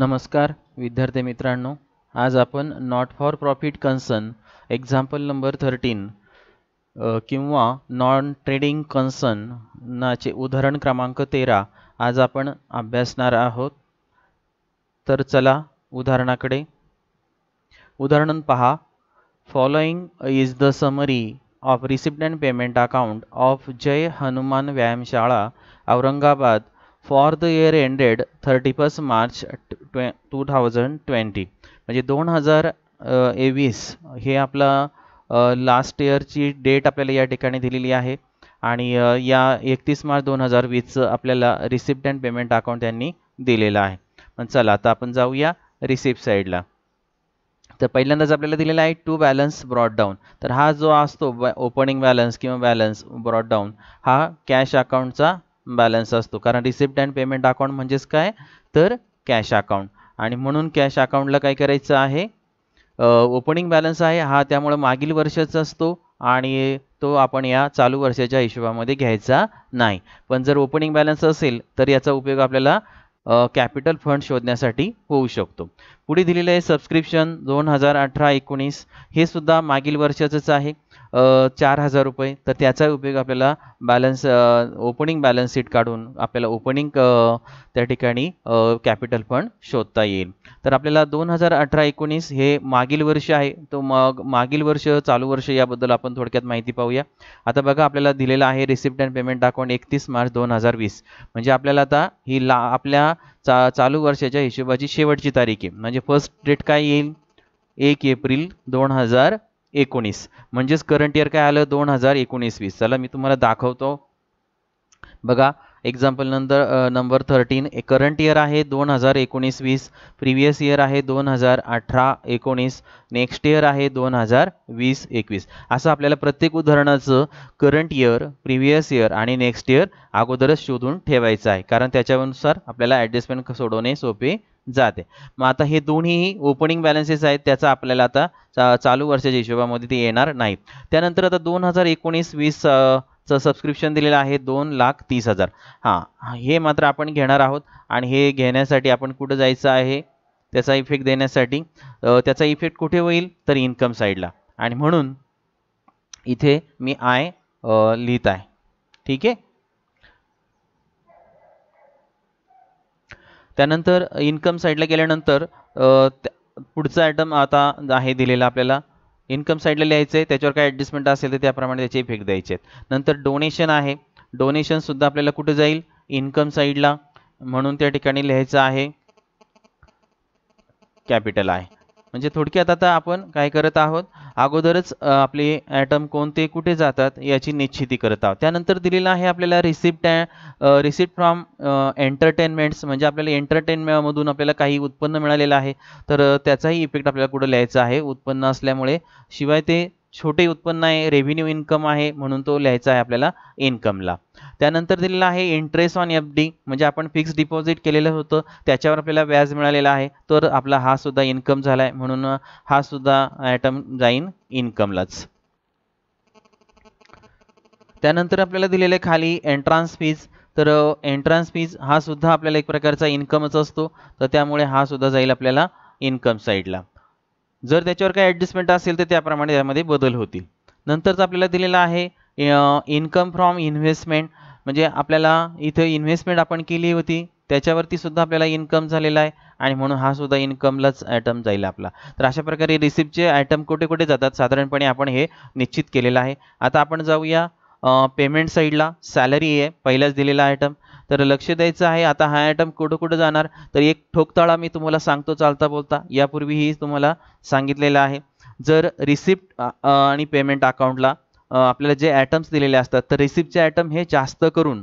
नमस्कार विद्यार्थी मित्रांनो आज आपण not for profit concern example number thirteen किंवा नॉन ट्रेडिंग कन्सर्न नाचे उदाहरण क्रमांक तेरा आज आपण अभ्यासणार आहोत तर चला उदाहरणाकडे उदाहरण पहा following is the summary of receipt and payment account of Jai Hanuman व्यायामशाळा Aurangabad for the year ended thirty first March ट्वे टू थाउजंड ट्वेंटी म्हणजे दोन हजार एवीस हे आपलं लास्ट इयरची डेट आपल्याला या ठिकाणी दिलेली आहे आणि या एकतीस मार्च दोन हजार वीसचं आपल्याला रिसिप्ट अँड पेमेंट अकाउंट त्यांनी दिलेलं आहे पण चला आता आपण जाऊया रिसिप्ट साईडला तर पहिल्यांदाच आपल्याला दिलेला आहे टू बॅलन्स ब्रॉडडाऊन तर हा जो असतो ओपनिंग बॅलन्स किंवा बॅलन्स ब्रॉडडाऊन हा कॅश अकाउंटचा बॅलन्स असतो कारण रिसिप्ट अँड पेमेंट अकाउंट म्हणजेच काय तर कॅश अकाउंट आणि म्हणून कॅश अकाउंटला काय करायचं आहे ओपनिंग बॅलन्स आहे हा त्यामुळे मागील वर्षाचा असतो आणि तो आपण या चालू वर्षाच्या हिशोबामध्ये घ्यायचा नाही पण जर ओपनिंग बॅलन्स असेल तर याचा उपयोग आपल्याला कॅपिटल फंड शोधण्यासाठी होऊ शकतो पुढे दिलेलं आहे सबस्क्रिप्शन दोन हजार अठरा एकोणीस हे सुद्धा मागील वर्षाचंच आहे चार हजार रुपये तर त्याचा उपयोग आपल्याला बॅलन्स ओपनिंग बॅलन्स शीट काढून आपल्याला ओपनिंग त्या ठिकाणी कॅपिटल फंड शोधता येईल तर आपल्याला दोन हजार अठरा एकोणीस हे मागील वर्ष आहे तो मग मागील वर्ष चालू वर्ष याबद्दल आपण थोडक्यात माहिती पाहूया आता बघा आपल्याला दिलेला आहे रिसिप्ट अँड पेमेंट अकाउंट एकतीस मार्च दोन हजार वीस म्हणजे आपल्याला आता ही ला आपल्या चा चालू वर्षाच्या हिशोबाची शेवटची तारीख आहे म्हणजे फर्स्ट डेट काय येईल एक एप्रिल दोन हजार एकोणीस म्हणजेच करंट इयर काय आलं दोन हजार एकोणीस वीस चला मी तुम्हाला दाखवतो बघा एक्झाम्पल नंतर नंबर थर्टीन करंट इयर आहे दोन हजार एकोणीस वीस प्रिव्हियस इयर आहे दोन हजार अठरा एकोणीस नेक्स्ट इयर आहे दोन हजार वीस एकवीस असं आपल्याला प्रत्येक उदाहरणाचं करंट इयर प्रिव्हियस इयर आणि नेक्स्ट इयर अगोदरच शोधून ठेवायचं आहे कारण त्याच्यानुसार आपल्याला ॲडजस्टमेंट सोडवणे सोपे जाते मग आता हे दोन्ही ओपनिंग बॅलन्सेस आहेत त्याचा आपल्याला आता चा, चालू वर्षाच्या हिशोबामध्ये ते येणार नाही त्यानंतर आता दोन हजार एकोणीस वीस सबस्क्रिप्शन दिलेलं आहे दोन लाख तीस हजार हां हे मात्र आपण घेणार आहोत आणि हे घेण्यासाठी आपण कुठं जायचं आहे त्याचा इफेक्ट देण्यासाठी त्याचा इफेक्ट कुठे होईल तर इन्कम साईडला आणि म्हणून इथे मी आय लिहित आहे ठीक आहे त्यानंतर इन्कम साईडला गेल्यानंतर पुढचा आयटम आता आहे दिलेला आपल्याला इन्कम साईडला लिहायचं आहे त्याच्यावर काय ॲडजस्टमेंट असेल तर त्याप्रमाणे त्याचे इफेक्ट द्यायचे आहेत नंतर डोनेशन आहे डोनेशनसुद्धा आपल्याला कुठं जाईल इन्कम साईडला म्हणून त्या ठिकाणी लिहायचं आहे कॅपिटल आहे म्हणजे थोडक्यात आता आपण काय करत आहोत अगोदरच आपले ॲटम कोणते कुठे जातात याची निश्चिती करत आहोत त्यानंतर दिलेला आहे आपल्याला रिसिप्ट रिसिप्ट फ्रॉम एंटरटेनमेंट्स म्हणजे आपल्याला एंटरटेनमेंटमधून आपल्याला काही उत्पन्न मिळालेलं आहे तर त्याचाही इफेक्ट आपल्याला कुठं लिहायचा आहे उत्पन्न असल्यामुळे शिवाय ते छोटे उत्पन्न आहे रेव्हेन्यू इन्कम आहे म्हणून तो लिहायचा आहे आपल्याला इन्कमला त्यानंतर दिलेला आहे इंटरेस्ट ऑन एफ डी म्हणजे आपण फिक्स डिपॉझिट केलेलं होतं त्याच्यावर आपल्याला व्याज मिळालेला आहे तर आपला हा सुद्धा इन्कम झाला आहे म्हणून हा सुद्धा आयटम जाईन इन्कमलाच त्यानंतर आपल्याला दिलेले खाली एन्ट्रान्स फीज तर एंट्रान्स फीज हा सुद्धा आपल्याला एक प्रकारचा इन्कमच असतो तर त्यामुळे हा सुद्धा जाईल आपल्याला इन्कम साईडला जर त्याच्यावर काही ॲडजस्टमेंट असेल तर त्याप्रमाणे त्यामध्ये बदल होतील नंतरच आपल्याला दिलेला आहे इन्कम फ्रॉम इन्व्हेस्टमेंट म्हणजे आपल्याला इथं इन्व्हेस्टमेंट आपण केली होती त्याच्यावरती सुद्धा आपल्याला इन्कम झालेला आहे आणि म्हणून हा सुद्धा इन्कमलाच आयटम जाईल आपला तर अशा प्रकारे रिसिप्टचे आयटम कुठे कुठे जातात साधारणपणे आपण हे निश्चित केलेलं आहे आता आपण जाऊया पेमेंट साईडला सॅलरी आहे पहिलाच दिलेला आयटम तर लक्ष द्यायचं आहे आता हा आयटम कुठं कुठं जाणार तर एक ठोकताळा मी तुम्हाला सांगतो चालता बोलता यापूर्वीही तुम्हाला सांगितलेलं आहे जर रिसिप्ट आणि पेमेंट अकाउंटला आपल्याला जे ॲटम्स दिलेले असतात तर रिसिप्टचे ॲटम हे जास्त करून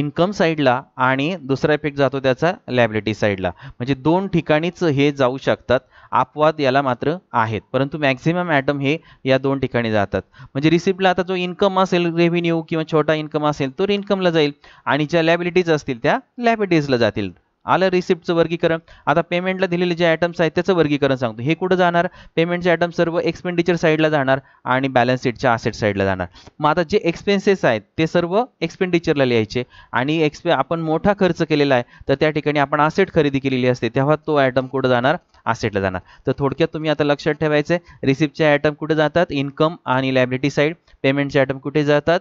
इन्कम साईडला आणि दुसरा इफेक्ट जातो त्याचा लॅबिलिटी साईडला म्हणजे दोन ठिकाणीच हे जाऊ शकतात अपवाद याला मात्र आहेत परंतु मॅक्झिमम ॲटम हे या दोन ठिकाणी जातात म्हणजे रिसिप्टला आता जो इन्कम असेल रेव्हेन्यू किंवा छोटा इन्कम असेल तो इन्कमला जाईल आणि ज्या लॅबिलिटीज असतील त्या लॅबिलिटीजला जातील आलं रिसिप्टचं वर्गीकरण आता पेमेंटला दिलेले जे आयटम्स आहेत त्याचं वर्गीकरण सांगतो हे कुठं जाणार पेमेंटचे आयटम सर्व एक्सपेंडिचर साईडला जाणार आणि बॅलन्स शीटच्या आसेट साईडला जाणार मग आता जे एक्सपेन्सेस आहेत ते सर्व एक्सपेंडिचरला लिहायचे आणि एक्सपे आपण मोठा खर्च केलेला आहे तर त्या ठिकाणी आपण आसेट खरेदी केलेली असते तेव्हा तो आयटम कुठं जाणार आसेटला जाणार तर थोडक्यात तुम्ही आता लक्षात ठेवायचं आहे रिसिप्टचे आयटम कुठे जातात इन्कम आणि लायबिलिटी साईड पेमेंटचे आयटम कुठे जातात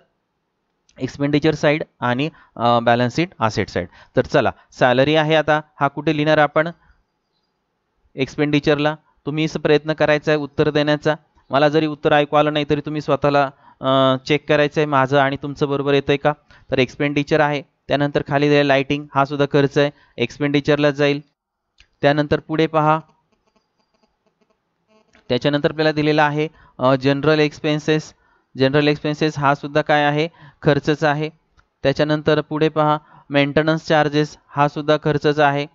एक्सपेंडिचर साइड आणि बॅलन्स शीट असेट साईड तर चला सॅलरी आहे आता हा कुठे लिहिणार आपण एक्सपेंडिचरला तुम्हीच प्रयत्न करायचा आहे उत्तर देण्याचा मला जरी उत्तर ऐकू आलं नाही तरी तुम्ही स्वतःला चेक करायचं आहे माझं आणि तुमचं बरोबर येतं आहे का तर एक्सपेंडिचर आहे त्यानंतर खाली दिले लायटिंग हा सुद्धा खर्च आहे एक्सपेंडिचरला जाईल त्यानंतर पुढे पहा त्याच्यानंतर आपल्याला दिलेला आहे जनरल एक्सपेन्सेस जनरल एक्सपेन्सेस हा सुद्धा काय आहे खर्चच आहे त्याच्यानंतर पुढे पहा मेंटेनन्स चार्जेस हा सुद्धा खर्चच आहे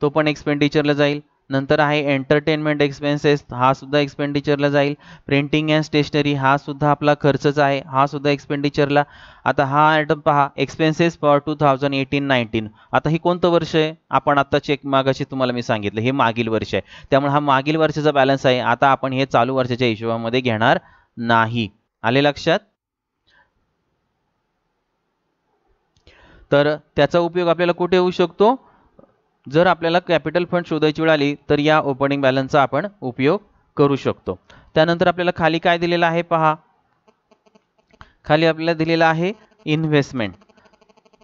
तो पण एक्सपेंडिचरला जाईल नंतर आहे एंटरटेनमेंट एक्सपेन्सेस हा सुद्धा एक्सपेंडिचरला जाईल प्रिंटिंग अँड स्टेशनरी हा सुद्धा आपला खर्चच आहे हा सुद्धा एक्सपेंडिचरला आता हा आयटम पहा expenses for two thousand eighteen nineteen आता हे कोणतं वर्ष आहे आपण आता चेक मागाशी तुम्हाला मी सांगितलं हे मागील वर्ष आहे त्यामुळे हा मागील वर्षाचा बॅलन्स आहे आता आपण हे चालू वर्षाच्या हिशोबामध्ये घेणार नाही आले लक्षात तर त्याचा उपयोग आपल्याला कुठे होऊ शकतो जर आपल्याला कॅपिटल फंड शोधायची वेळ आली तर या ओपनिंग बॅलन्सचा आपण उपयोग करू शकतो त्यानंतर आपल्याला खाली काय दिलेलं आहे पहा खाली आपल्याला दिलेलं आहे इन्व्हेस्टमेंट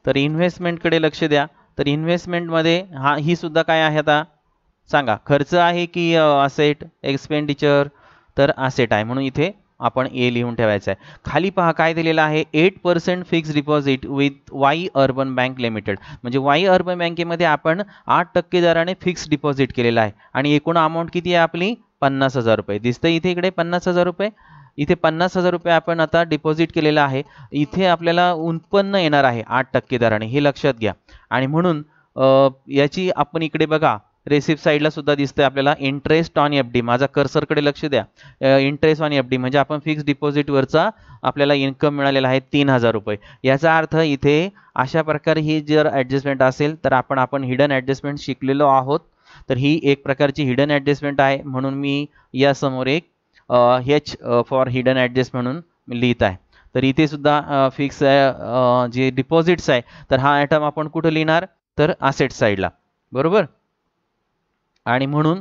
तर इन्व्हेस्टमेंटकडे लक्ष द्या तर इन्व्हेस्टमेंटमध्ये हा ही सुद्धा काय आहे आता सांगा खर्च आहे की असेट एक्सपेंडिचर तर असेट आहे म्हणून इथे आपण ए लिहून ठेवायचं आहे खाली पहा काय दिलेलं आहे eight percent fix deposit with Wai urban bank limited म्हणजे वाई अर्बन बँकेमध्ये आपण आठ टक्के दराने फिक्स डिपॉझिट केलेलं आहे आणि एकूण अमाऊंट किती आहे आपली पन्नास हजार रुपये दिसतं इथे इकडे पन्नास हजार रुपये इथे पन्नास हजार रुपये आपण आता डिपॉझिट केलेला आहे इथे आपल्याला उत्पन्न येणार आहे आठ टक्के दराने हे लक्षात घ्या आणि म्हणून याची आपण इकडे बघा रेसिप्ट साईडला सुद्धा दिसतंय आपल्याला इंटरेस्ट ऑन एफ डी माझा कर्सरकडे लक्ष द्या इंटरेस्ट ऑन एफ डी म्हणजे आपण फिक्स डिपॉझिटवरचा आपल्याला इन्कम मिळालेला आहे तीन हजार रुपये याचा अर्थ इथे अशा प्रकारे ही जर ॲडजस्टमेंट असेल तर आपण आपण हिडन ॲडजस्टमेंट शिकलेलो आहोत तर ही एक प्रकारची हिडन ॲडजस्टमेंट आहे म्हणून मी यासमोर एक हेच फॉर हिडन ॲडजस्ट म्हणून लिहित आहे तर इथे सुद्धा फिक्स जे डिपॉझिट्स आहे तर हा आयटम आपण कुठं लिहिणार तर असेट साईडला बरोबर आणि म्हणून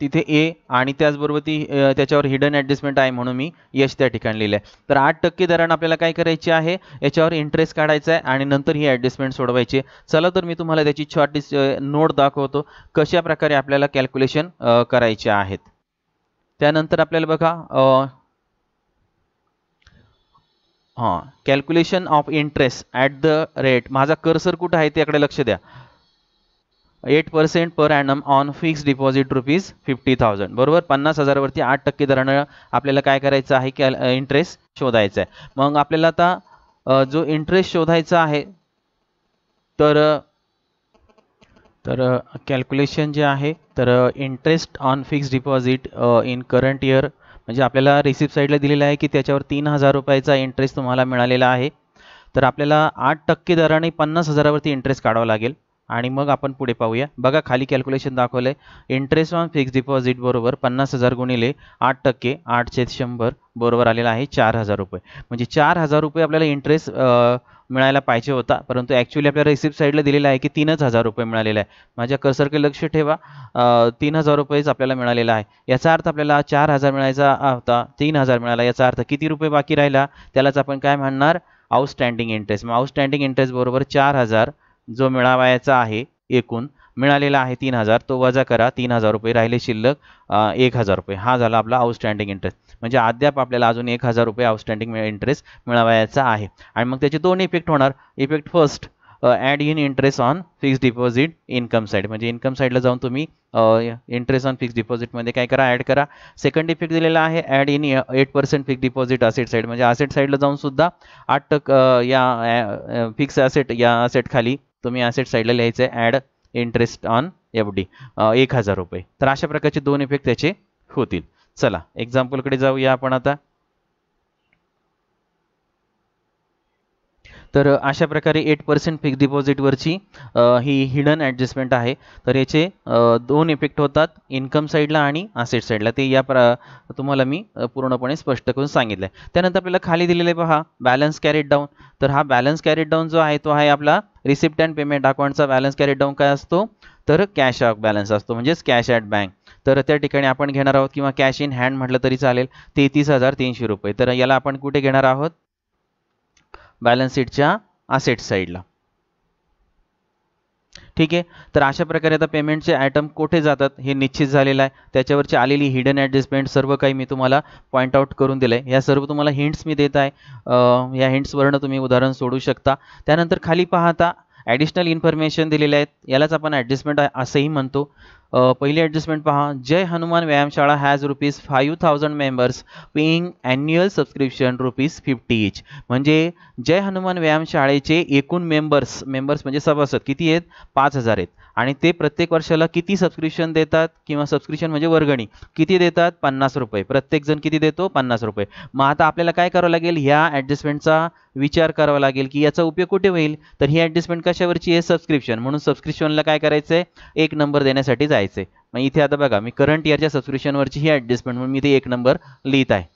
तिथे ए आणि त्याचबरोबर ती त्याच्यावर हिडन ॲडजस्टमेंट आहे म्हणून मी यश त्या ठिकाणी लिहिलं आहे तर आठ टक्के दरण आपल्याला काय करायची आहे याच्यावर इंटरेस्ट काढायचा आहे आणि नंतर ही ॲडजस्टमेंट सोडवायची चला तर मी तुम्हाला त्याची छोटी नोट दाखवतो कशा प्रकारे आपल्याला कॅल्क्युलेशन करायचे आहेत त्यानंतर आपल्याला बघा हां calculation of interest at the rate माझा कर्सर कुठं आहे त्याकडे लक्ष द्या eight percent per annum on fix deposit rupees fifty thousand बरोबर पन्नास हजारावरती आठ टक्के दरानं आपल्याला काय करायचं आहे की इंटरेस्ट शोधायचा आहे मग आपल्याला आता जो इंटरेस्ट शोधायचा आहे तर तर कॅल्क्युलेशन जे आहे तर interest on fix deposit in current year म्हणजे आपल्याला रिसिप्ट साईडला दिलेलं आहे की त्याच्यावर तीन हजार रुपयाचा इंटरेस्ट तुम्हाला मिळालेला आहे तर आपल्याला आठ टक्के दराने पन्नास हजारावरती इंटरेस्ट काढावा लागेल आणि मग आपण पुढे पाहूया बघा खाली कॅल्क्युलेशन दाखवलं आहे इंटरेस्ट ऑन फिक्स डिपॉझिट बरोबर पन्नास हजार गुणिले आठ टक्के आठशे शंभर बरोबर आलेला आहे चार हजार रुपये म्हणजे चार हजार रुपये आपल्याला इंटरेस्ट मिळायला पाहिजे होता परंतु ॲक्च्युली आपल्याला रिसिप्ट साईडला दिलेला आहे की तीनच हजार रुपये मिळालेला आहे माझ्या कर्सरकडे लक्ष ठेवा तीन हजार रुपयेच आपल्याला मिळालेला आहे याचा अर्थ आपल्याला चार हजार मिळायचा होता तीन हजार मिळाला याचा अर्थ किती रुपये बाकी राहिला त्यालाच आपण काय म्हणणार आउटस्टँडिंग इंटरेस्ट मग आउटस्टँडिंग इंटरेस्ट बरोबर चार हजार जो मिळावायचा आहे एकूण मिळालेला आहे तीन हजार तो वजा करा तीन हजार रुपये राहिले शिल्लक एक हजार रुपये हा झाला आपला आउटस्टँडिंग इंटरेस्ट म्हणजे अद्याप आपल्याला अजून एक हजार रुपये आउटस्टँडिंग इंटरेस्ट मिळवायचा आहे आणि मग त्याचे दोन इफेक्ट होणार effect first add in interest on fix deposit income side म्हणजे इन्कम साईडला जाऊन तुम्ही इंटरेस्ट ऑन फिक्स डिपॉझिटमध्ये काय करा ॲड करा सेकंड इफेक्ट दिलेला आहे add in eight percent fix deposit asset side म्हणजे असेट साईडला जाऊन सुद्धा आठ टक्क या फिक्स असेट या असेट खाली तुम्ही ॲसेट साईडला लिहायचं आहे add interest on F D एक हजार रुपये तर अशा प्रकारचे दोन इफेक्ट त्याचे होतील चला एक्झाम्पलकडे जाऊया आपण आता तर अशा प्रकारे एट पर्सेंट फिक्स डिपॉझिटवरची ही हिडन ॲडजस्टमेंट आहे तर याचे दोन इफेक्ट होतात इन्कम साईडला आणि आसेट साईडला ते या प्र तुम्हाला मी पूर्णपणे स्पष्ट करून सांगितलं आहे त्यानंतर आपल्याला खाली दिलेले पहा बॅलन्स कॅरेट डाऊन तर हा बॅलन्स कॅरेट डाऊन जो आहे तो आहे आपला रिसिप्ट अँड पेमेंट अकाउंटचा बॅलन्स कॅरेट डाऊन काय असतो तर कॅश ऑफ बॅलन्स असतो म्हणजेच कॅश ॲट बँक तर त्या ठिकाणी आपण घेणार आहोत किंवा कॅश इन हँड म्हटलं तरी चालेल तेहतीस हजार तीनशे रुपये तर याला आपण कुठे घेणार आहोत बॅलन्स शीटच्या असेट साईडला ठीक आहे तर अशा प्रकारे आता पेमेंटचे आयटम कोठे जातात हे निश्चित झालेलं आहे त्याच्यावरची आलेली हिडन ॲडजस्टमेंट सर्व काही मी तुम्हाला पॉईंट आउट करून दिलं आहे या सर्व तुम्हाला हिंट्स मी देत आहे या हिंट्सवरनं तुम्ही उदाहरण सोडू शकता त्यानंतर खाली पाहता ॲडिशनल इन्फॉर्मेशन दिलेले आहेत यालाच आपण ॲडजस्टमेंट असंही म्हणतो पहिली ॲडजस्टमेंट पहा जय हनुमान व्यायामशाळा has rupees five thousand members paying annual subscription rupees fifty each म्हणजे जय हनुमान व्यायामशाळेचे एकूण मेंबर्स मेंबर्स म्हणजे सभासद किती आहेत पाच हजार आहेत आणि ते प्रत्येक वर्षाला किती सबस्क्रिप्शन देतात किंवा सबस्क्रिप्शन म्हणजे वर्गणी किती देतात पन्नास रुपये प्रत्येकजण किती देतो पन्नास रुपये मग आता आपल्याला काय करावं लागेल ह्या ॲडजस्टमेंटचा विचार करावा लागेल की याचा उपयोग कुठे होईल तर ही ॲडजस्टमेंट कशावरची आहे सबस्क्रिप्शन म्हणून सबस्क्रिप्शनला काय करायचं आहे एक नंबर देण्यासाठी जायचं मग इथे आता बघा मी करंट इयरच्या सबस्क्रिप्शनवरची ही ॲडजस्टमेंट म्हणून मी इथे एक नंबर लिहित आहे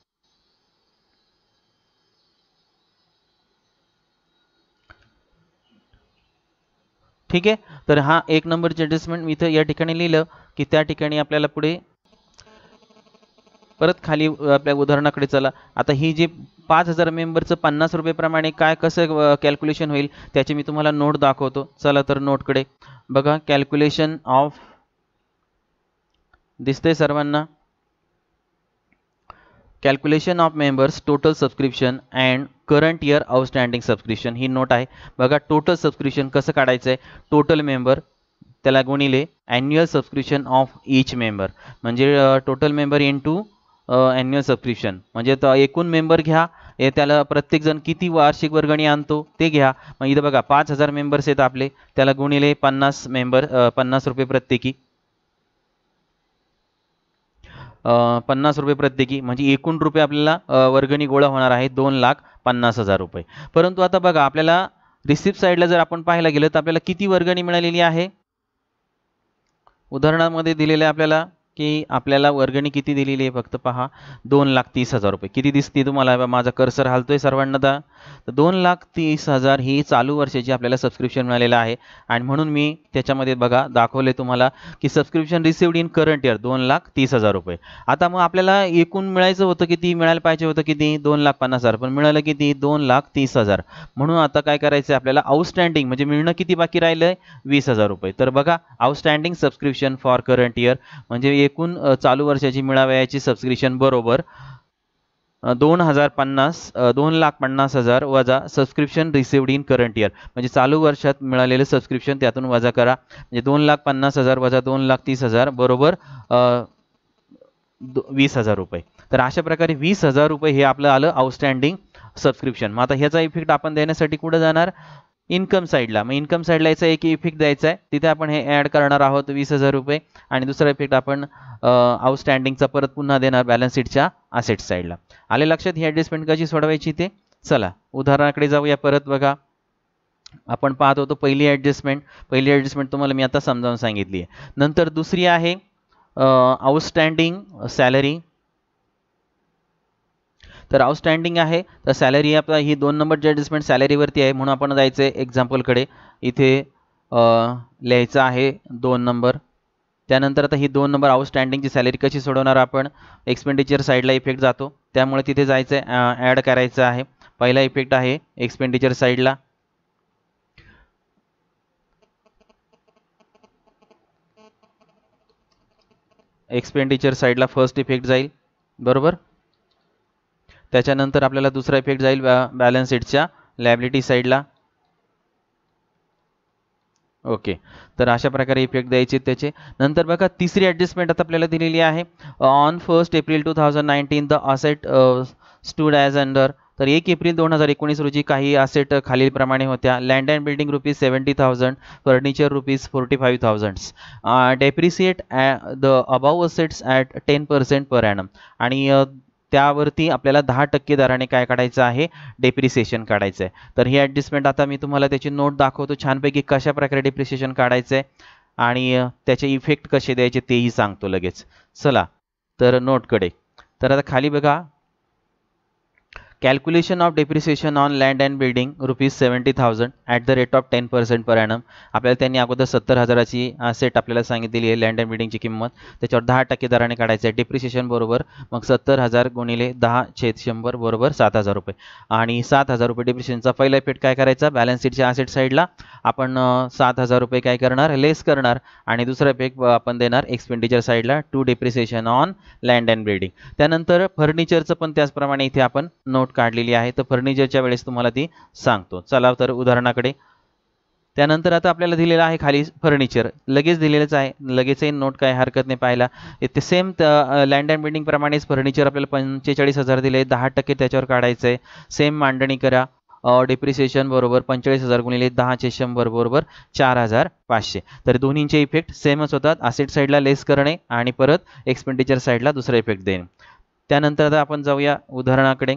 ठीक आहे तर हा एक नंबरची ॲडजस्टमेंट मी इथं या ठिकाणी लिहिलं की त्या ठिकाणी आपल्याला पुढे परत खाली आपल्या उदाहरणाकडे चला आता ही जी पाच हजार मेंबरचं पन्नास रुपयेप्रमाणे काय कसं कॅल्क्युलेशन होईल त्याची मी तुम्हाला नोट दाखवतो चला तर नोटकडे बघा कॅल्क्युलेशन ऑफ दिसते सर्वांना calculation of members total subscription and current year outstanding subscription ही नोट आहे बघा टोटल सबस्क्रिप्शन कसं काढायचं आहे टोटल मेंबर त्याला गुणिले annual subscription of each member म्हणजे total member into annual subscription म्हणजे एकूण मेंबर घ्या हे त्याला प्रत्येकजण किती वार्षिक वर्गणी आणतो ते घ्या मग इथं बघा पाच हजार मेंबर्स आहेत आपले त्याला गुणिले पन्नास मेंबर पन्नास रुपये प्रत्येकी पन्नास रुपये प्रत्येकी म्हणजे एकूण रुपये आपल्याला वर्गणी गोळा होणार आहे दोन लाख पन्नास हजार रुपये परंतु आता बघा आपल्याला रिसिप्ट साईडला जर आपण पाहायला गेलो तर आपल्याला किती वर्गणी मिळालेली आहे उदाहरणामध्ये दिलेले आपल्याला की आपल्याला वर्गणी किती दिलेली आहे फक्त पहा दोन लाख तीस हजार रुपये किती दिसते तुम्हाला माझा कर्सर हालतोय सर्वांना दा तर दोन लाख तीस हजार ही चालू वर्षाची आपल्याला सबस्क्रिप्शन मिळालेलं आहे आणि म्हणून मी त्याच्यामध्ये बघा दाखवले तुम्हाला की subscription received in current year दोन लाख तीस हजार रुपये आता मग आपल्याला एकूण मिळायचं होतं किती मिळायला पाहिजे होतं किती दोन लाख पन्नास हजार पण मिळालं किती दोन लाख तीस हजार म्हणून आता काय करायचं आपल्याला आउटस्टँडिंग म्हणजे मिळणं किती बाकी राहिलं आहे वीस हजार रुपये तर बघा outstanding subscription for current year म्हणजे एकूण चालू वर्षाची मिळावयाची सबस्क्रिप्शन बरोबर दोन हजार पन्नास दोन लाख पन्नास हजार वजा subscription received in current year म्हणजे चालू वर्षात मिळालेलं सबस्क्रिप्शन त्यातून वजा करा म्हणजे दोन लाख पन्नास हजार वजा दोन लाख तीस हजार बरोबर वीस हजार रुपये तर अशा प्रकारे वीस हजार रुपये हे आपलं आलं आउटस्टँडिंग सबस्क्रिप्शन मग आता ह्याचा इफेक्ट आपण देण्यासाठी कुठं जाणार इन्कम साईडला मग इन्कम साईडला याचा एक इफेक्ट द्यायचा आहे तिथे आपण हे ॲड करणार आहोत वीस हजार रुपये आणि दुसरा इफेक्ट आपण आउटस्टँडिंगचा परत पुन्हा देणार बॅलन्स शीटच्या असेट साईडला आले लक्षात ही ॲडजस्टमेंट कशी सोडवायची ते चला उदाहरणाकडे जाऊया परत बघा आपण पाहत होतो पहिली ॲडजस्टमेंट पहिली ॲडजस्टमेंट तुम्हाला मी आता समजावून सांगितली आहे नंतर दुसरी आहे आउटस्टँडिंग सॅलरी तर आउटस्टँडिंग आहे तर सॅलरी आपला ही दोन नंबरची ॲडजस्टमेंट सॅलरीवरती आहे म्हणून आपण जायचं आहे एक्झाम्पलकडे इथे लिहायचं आहे दोन नंबर त्यानंतर आता ही दोन नंबर आउटस्टँडिंगची सॅलरी कशी सोडवणार आपण एक्सपेंडिचर साईडला इफेक्ट जातो त्यामुळे तिथे जायचं आहे ॲड करायचं आहे पहिला इफेक्ट आहे एक्सपेंडिचर साईडला एक्सपेंडिचर साईडला फर्स्ट इफेक्ट जाईल बरोबर त्याच्यानंतर आपल्याला दुसरा इफेक्ट जाईल बॅ बॅलन्स शीटच्या लायबिलिटी साईडला ओके तर अशा प्रकारे इफेक्ट द्यायचे त्याचे नंतर बघा तिसरी ॲडजस्टमेंट आता आपल्याला दिलेली आहे on first April two thousand nineteen the asset stood as under तर एक एप्रिल दोन हजार एकोणीस रोजी काही असेट खालीलप्रमाणे होत्या land and building rupees seventy thousand furniture rupees forty five thousands depreciate the above assets at ten percent per annum आणि त्यावरती आपल्याला दहा टक्के दराने काय काढायचं आहे डेप्रिसिएशन काढायचं आहे तर ही ॲडजस्टमेंट आता मी तुम्हाला त्याची नोट दाखवतो छानपैकी कशा प्रकारे डेप्रिसिएशन काढायचं आहे आणि त्याचे इफेक्ट कसे द्यायचे तेही सांगतो लगेच चला तर नोटकडे तर आता खाली बघा calculation of depreciation on land and building rupees seventy thousand at the rate of ten percent per annum आपल्याला त्यांनी अगोदर सत्तर हजाराची सेट आपल्याला सांगितलेली आहे लँड अँड बिल्डिंगची किंमत त्याच्यावर दहा टक्के दराने काढायचं आहे डिप्रिसिएशन बरोबर मग सत्तर हजार गुणिले दहा छेद शंभर बरोबर सात हजार रुपये आणि सात हजार रुपये डिप्रिसिएशनचा पहिला इफेक्ट काय करायचा बॅलन्स शीटच्या असेट साईडला आपण सात हजार रुपये काय करणार लेस करणार आणि दुसरा इफेक्ट आपण देणार एक्सपेंडिचर साईडला to depreciation on land and building त्यानंतर फर्निचरचं पण त्याचप्रमाणे इथे आपण नोट नोट काढलेली आहे तर फर्निचरच्या वेळेस तुम्हाला ती सांगतो चला तर उदाहरणाकडे त्यानंतर आता आपल्याला दिलेलं आहे खाली फर्निचर लगेच दिलेलंच आहे लगेचही नोट काय हरकत नाही पाहायला ते सेम लँड अँड बिल्डिंगप्रमाणेच फर्निचर आपल्याला पंचेचाळीस हजार दिले दहा टक्के त्याच्यावर काढायचं आहे सेम मांडणी करा डिप्रिसिएशन बरोबर पंचेचाळीस हजार गुणिले दहाचे शंभर बरोबर चार हजार पाचशे तर दोन्हींचे इफेक्ट सेमच होतात असेट साईडला लेस करणे आणि परत एक्सपेंडिचर साईडला दुसरा इफेक्ट देणे त्यानंतर आता आपण जाऊया उदाहरणाकडे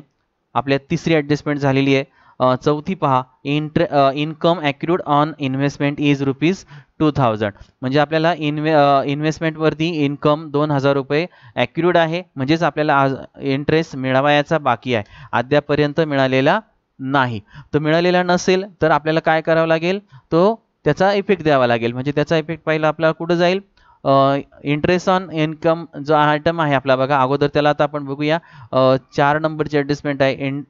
आपल्या तिसरी ॲडजस्टमेंट झालेली आहे चौथी पहा inter income accrued on investment is rupees two thousand म्हणजे आपल्याला इन्व्हे इन्व्हेस्टमेंटवरती इन्कम दोन हजार रुपये ॲक्युड आहे म्हणजेच आपल्याला आज इंटरेस्ट मिळवायचा बाकी आहे अद्यापर्यंत मिळालेला नाही तो मिळालेला नसेल तर आपल्याला काय करावं लागेल तो त्याचा इफेक्ट द्यावा लागेल म्हणजे त्याचा इफेक्ट पहिला आपल्याला कुठं जाईल इंटरेस्ट ऑन इन्कम जो आयटम आहे आपला बघा अगोदर त्याला आता आपण बघूया चार नंबरची ॲडजस्टमेंट आहे इन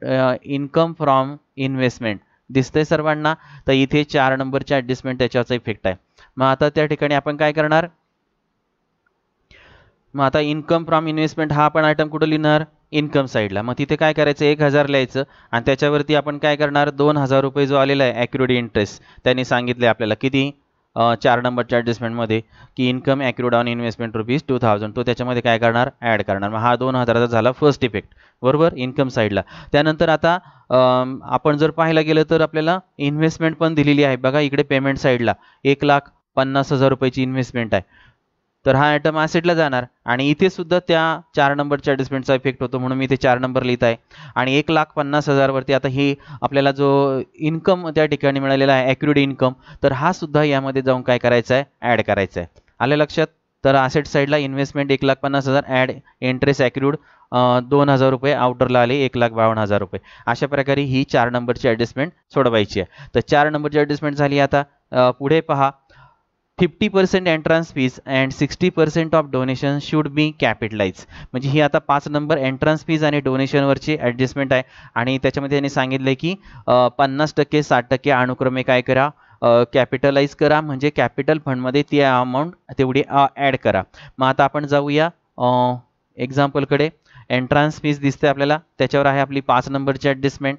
इन्कम फ्रॉम इन्व्हेस्टमेंट दिसतंय सर्वांना तर इथे चार नंबरची ॲडजस्टमेंट त्याच्यावरचा इफेक्ट आहे मग आता त्या ठिकाणी आपण काय करणार मग आता इन्कम फ्रॉम इन्व्हेस्टमेंट हा आपण आयटम कुठं लिहिणार इन्कम साईडला मग तिथे काय करायचं एक हजार लिहायचं आणि त्याच्यावरती आपण काय करणार दोन हजार रुपये जो आलेला आहे ॲक्युरेटी इंटरेस्ट त्यांनी सांगितले आपल्याला किती चार नंबरच्या मध्ये की income accrued on investment rupees two thousand तो त्याच्यामध्ये काय करणार ऍड करणार मग हा दोन हजाराचा झाला फर्स्ट इफेक्ट बरोबर इन्कम साईडला त्यानंतर आता आपण जर पाहायला गेलं तर आपल्याला इन्व्हेस्टमेंट पण दिलेली आहे बघा इकडे पेमेंट साईडला एक लाख पन्नास हजार रुपयाची इन्व्हेस्टमेंट आहे तर हा ॲटम ॲसिडला जाणार आणि इथे सुद्धा त्या चार नंबरच्या ॲडजस्टमेंटचा इफेक्ट होतो म्हणून मी इथे चार नंबर लिहित आहे आणि एक लाख पन्नास हजारवरती आता ही आपल्याला जो इन्कम त्या ठिकाणी मिळालेला आहे ॲक्युरेट इन्कम तर हा सुद्धा यामध्ये जाऊन काय करायचा आहे ॲड करायचा आहे आल्या लक्षात तर ॲसेट साईडला इन्व्हेस्टमेंट एक लाख पन्नास हजार ॲड इंटरेस्ट ॲक्युर्ड दोन हजार रुपये आउटरला आले एक लाख बावन्न हजार रुपये अशा प्रकारे ही चार नंबरची ॲडजस्टमेंट सोडवायची आहे तर चार नंबरची ॲडजस्टमेंट झाली आता पुढे पहा fifty percent entrance fees and sixty percent of donation should be capitalise म्हणजे ही आता पाच नंबर एंट्रन्स फीज आणि डोनेशनवरची ॲडजस्टमेंट आहे आणि त्याच्यामध्ये त्यांनी सांगितलं की पन्नास टक्के साठ टक्के अनुक्रमे काय करा कॅपिटलाइज करा म्हणजे कॅपिटल फंडमध्ये ती अमाऊंट तेवढी ॲड करा मग आता आपण जाऊया एक्झाम्पलकडे एंट्रन्स फीज दिसते आपल्याला त्याच्यावर आहे आपली पाच नंबरची ॲडजस्टमेंट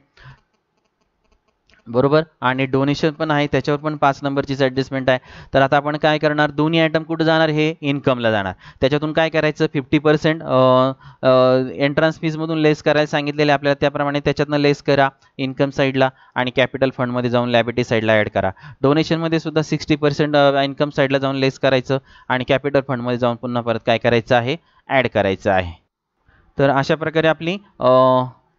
बरोबर आणि डोनेशन पण आहे त्याच्यावर पण पाच नंबरचीच ॲडजस्टमेंट आहे तर आता आपण काय करणार दोन्ही आयटम कुठं जाणार हे इन्कमला जाणार त्याच्यातून काय करायचं फिफ्टी पर्सेंट एंट्रन्स फीजमधून लेस करायला सांगितलेले आपल्याला त्याप्रमाणे त्याच्यातनं लेस करा इन्कम साईडला आणि कॅपिटल फंडमध्ये जाऊन लॅबिटी साईडला ॲड करा डोनेशनमध्ये सुद्धा सिक्स्टी पर्सेंट इन्कम साईडला जाऊन लेस करायचं आणि कॅपिटल फंडमध्ये जाऊन पुन्हा परत काय करायचं आहे ॲड करायचं आहे तर अशा प्रकारे आपली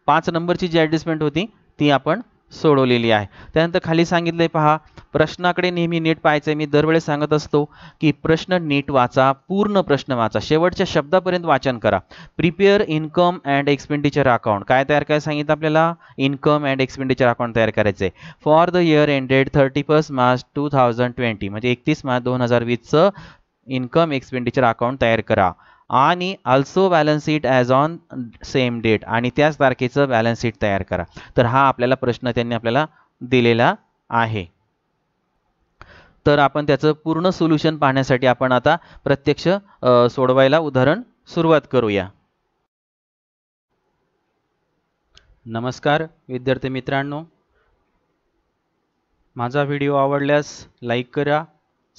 पाच नंबरची जी ॲडजस्टमेंट होती ती आपण सोडवलेली आहे त्यानंतर खाली सांगितले पहा प्रश्नाकडे नेहमी नीट पाहायचं मी दरवेळेस सांगत असतो की प्रश्न नीट वाचा पूर्ण प्रश्न वाचा शेवटच्या शब्दापर्यंत वाचन करा prepare income and expenditure account काय तयार करायला सांगितलं आपल्याला इन्कम अँड एक्सपेंडिचर अकाउंट तयार करायचं आहे for the year ended thirty first March two thousand twenty म्हणजे एकतीस मार्च दोन हजार वीसचं इन्कम एक्सपेंडिचर अकाउंट तयार करा आणि also balance sheet as on same date आणि त्याच तारखेचं बॅलन्स शीट तयार करा तर हा आपल्याला प्रश्न त्यांनी आपल्याला दिलेला आहे तर आपण त्याचं पूर्ण सोल्युशन पाहण्यासाठी आपण आता प्रत्यक्ष सोडवायला उदाहरण सुरुवात करूया नमस्कार विद्यार्थी मित्रांनो माझा व्हिडिओ आवडल्यास लाईक करा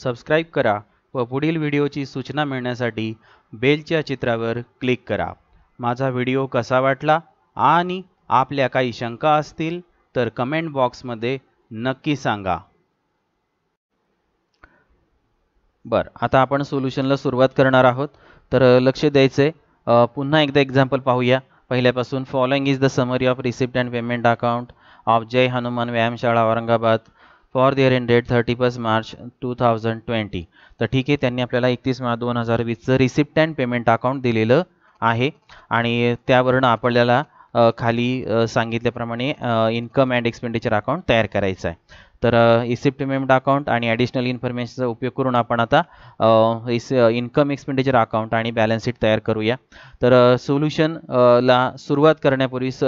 सबस्क्राईब करा व पुढील व्हिडिओची सूचना मिळण्यासाठी बेलच्या चित्रावर क्लिक करा माझा व्हिडिओ कसा वाटला आणि आपल्या काही शंका असतील तर कमेंट बॉक्समध्ये नक्की सांगा बरं आता आपण सोल्युशनला सुरुवात करणार आहोत तर लक्ष द्यायचे पुन्हा एकदा एक्झाम्पल पाहूया पहिल्यापासून following is the summary of receipt and payment account of Jai Hanuman व्यायामशाळा Aurangabad for the year ended thirty first March two thousand twenty तर ठीक आहे त्यांनी आपल्याला एकतीस मार्च दोन हजार वीसचं रिसिप्ट अँड पेमेंट अकाउंट दिलेलं आहे आणि त्यावरून आपल्याला खाली सांगितल्याप्रमाणे इन्कम अँड एक्सपेंडिचर अकाउंट तयार करायचं आहे तर इसिप्ट पेमेंट अकाउंट आणि ॲडिशनल इन्फॉर्मेशनचा उपयोग करून आपण आता इस इन्कम एक्सपेंडिचर अकाउंट आणि बॅलन्स शीट तयार करूया तर सोल्युशन ला सुरुवात करण्यापूर्वी स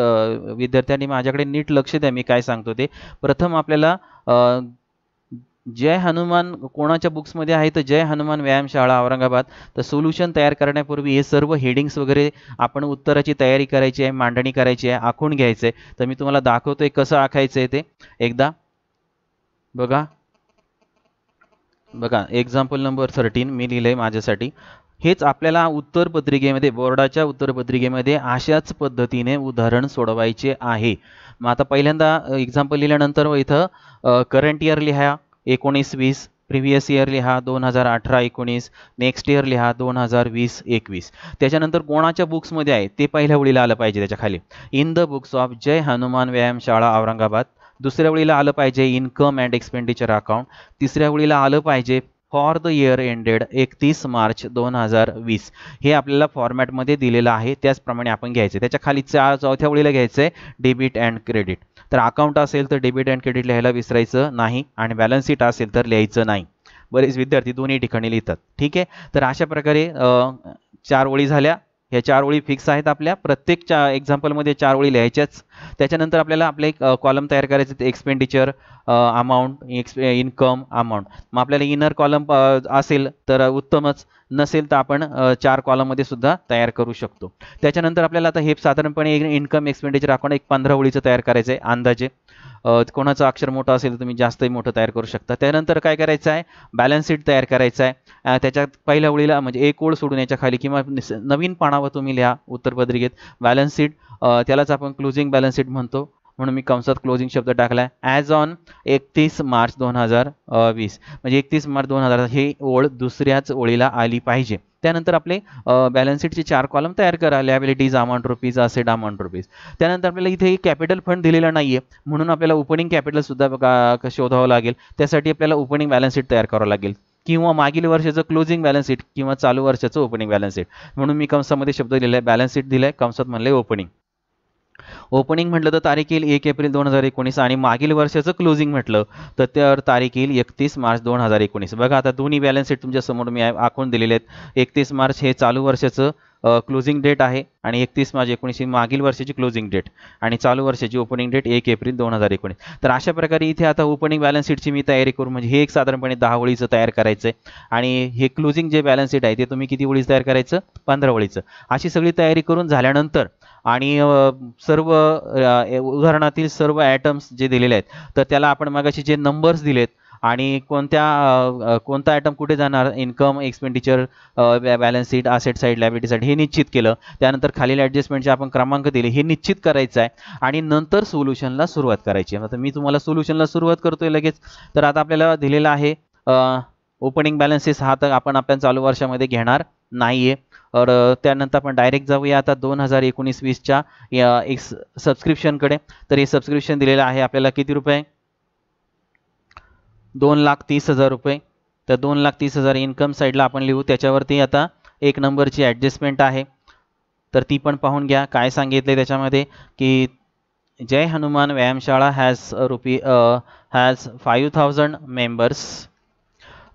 विद्यार्थ्यांनी माझ्याकडे नीट लक्ष द्या मी काय सांगतो ते प्रथम आपल्याला जय हनुमान कोणाच्या बुक्समध्ये आहे तर जय हनुमान व्यायामशाळा औरंगाबाद तर सोल्युशन तयार करण्यापूर्वी हे सर्व हेडिंग्स वगैरे आपण उत्तराची तयारी करायची आहे मांडणी करायची आहे आखून घ्यायचं आहे तर मी तुम्हाला दाखवतो आहे कसं आखायचं आहे ते एकदा बघा बघा एक्झाम्पल नंबर थर्टीन मी लिहिलं आहे माझ्यासाठी हेच आपल्याला उत्तर पत्रिकेमध्ये बोर्डाच्या उत्तरपत्रिकेमध्ये अशाच पद्धतीने उदाहरण सोडवायचे आहे मग आता पहिल्यांदा एक्झाम्पल लिहिल्यानंतर इथं करंट इयर लिहा एकोणीस वीस प्रिव्हियस इयर लिहा दोन हजार अठरा एकोणीस नेक्स्ट इयर लिहा दोन हजार वीस एकवीस त्याच्यानंतर कोणाच्या बुक्समध्ये आहे ते पहिल्या वेळीला आलं पाहिजे त्याच्या खाली in the books of Jai Hanuman व्यायामशाळा औरंगाबाद दुसऱ्या वेळीला आलं पाहिजे इन्कम अँड एक्सपेंडिचर अकाउंट तिसऱ्या वेळीला आलं पाहिजे फॉर द इयर एंडेड एकतीस मार्च दोन हजार वीस हे आपल्याला फॉर्मॅटमध्ये दिलेलं आहे त्याचप्रमाणे आपण घ्यायचे त्याच्या खाली चार चौथ्या वेळीला घ्यायचं आहे डेबिट अँड क्रेडिट तर अकाउंट असेल तर डेबिट अँड क्रेडिट लिहायला विसरायचं नाही आणि बॅलन्स शीट असेल तर लिहायचं नाही बरेच विद्यार्थी दोन्ही ठिकाणी लिहितात ठीक आहे तर अशा प्रकारे चार ओळी झाल्या ह्या चार ओळी फिक्स आहेत आपल्या प्रत्येक चा एक्झाम्पलमध्ये चार ओळी लिहायच्याच त्याच्यानंतर आपल्याला आपले एक कॉलम तयार करायचे एक्सपेंडिचर अमाऊंट एक्सपे इन्कम अमाऊंट मग आपल्याला इनर कॉलम असेल तर उत्तमच नसेल तर आपण चार कॉलममध्ये सुद्धा तयार करू शकतो त्याच्यानंतर आपल्याला आता हे साधारणपणे इन्कम एक्सपेंडिचर आपण एक पंधरा ओळीचं तयार करायचं आहे अंदाजे कोणाचं अक्षर मोठं असेल तर तुम्ही जास्तही मोठं तयार करू शकता त्यानंतर काय करायचं आहे बॅलन्स शीट तयार करायचं आहे त्याच्यात पहिल्या ओळीला म्हणजे एक ओळ सोडून याच्या खाली किंवा नवीन पानावर तुम्ही लिहा उत्तर पत्रिकेत बॅलन्स शीट त्यालाच आपण क्लोजिंग बॅलन्स शीट म्हणतो म्हणून मी कंसात क्लोजिंग शब्द टाकला आहे ॲज ऑन एकतीस मार्च दोन हजार वीस म्हणजे एकतीस मार्च दोन हजार ही ओळ दुसऱ्याच ओळीला आली पाहिजे त्यानंतर आपले बॅलन्स शीटचे चार कॉलम तयार करा liabilities amount rupees asset amount rupees त्यानंतर आपल्याला इथे कॅपिटल फंड दिलेला नाही आहे म्हणून आपल्याला ओपनिंग कॅपिटलसुद्धा शोधावं लागेल त्यासाठी आपल्याला ओपनिंग बॅलन्स शीट तयार करावं लागेल किंवा मागील वर्षाचं क्लोजिंग बॅलन्स शीट किंवा चालू वर्षाचं ओपनिंग बॅलन्स शीट म्हणून मी कंसामध्ये शब्द लिहिलाय आहे बॅलन्स शीट दिलं आहे कंसात म्हणलंय ओपनिंग ओपनिंग म्हटलं तर तारीख येईल एक एप्रिल दोन हजार एकोणीस आणि मागील वर्षाचं क्लोजिंग म्हटलं तर त्यावर तारीख येईल एकतीस मार्च दोन हजार एकोणीस बघा आता दोन्ही बॅलन्स शीट तुमच्यासमोर मी आखून दिलेले आहेत एकतीस मार्च हे चालू वर्षाचं क्लोजिंग डेट आहे आणि एकतीस मार्च एकोणीसशे मागील वर्षाची क्लोजिंग डेट आणि चालू वर्षाची ओपनिंग डेट एक एप्रिल दोन हजार एकोणीस तर अशा प्रकारे इथे आता ओपनिंग बॅलन्स शीटची मी तयारी करू म्हणजे हे एक साधारणपणे दहा ओळीचं तयार करायचं आहे आणि हे क्लोजिंग जे बॅलन्स शीट आहे ते तुम्ही किती ओळीचं तयार करायचं पंधरा ओळीचं अशी सगळी तयारी करून झाल्यानंतर आणि सर्व उदाहरणातील सर्व ॲटम्स जे दिलेले आहेत तर त्याला आपण मागाशी जे नंबर्स दिलेत आणि कोणत्या कोणता ॲटम कुठे जाणार income expenditure balance sheet asset side liability side हे निश्चित केलं त्यानंतर खालील ॲडजस्टमेंटचे आपण क्रमांक दिले हे निश्चित करायचं आहे आणि नंतर सोल्युशनला सुरुवात करायची आता मी तुम्हाला सोल्युशनला सुरुवात करतोय लगेच तर आता आपल्याला दिलेलं आहे ओपनिंग बॅलन्सेस हा तर आपण आपल्या चालू वर्षामध्ये घेणार नाही आहे और त्यानंतर आपण डायरेक्ट जाऊया आता दोन हजार एकोणीस वीसच्या या एक सबस्क्रिप्शनकडे तर हे सबस्क्रिप्शन दिलेलं आहे आपल्याला किती रुपये दोन लाख तीस हजार रुपये तर दोन लाख तीस हजार इन्कम साईडला आपण लिहू त्याच्यावरती आता एक नंबरची ॲडजस्टमेंट आहे तर ती पण पाहून घ्या काय सांगितले त्याच्यामध्ये की जय हनुमान व्यायामशाळा has rupee has five thousand members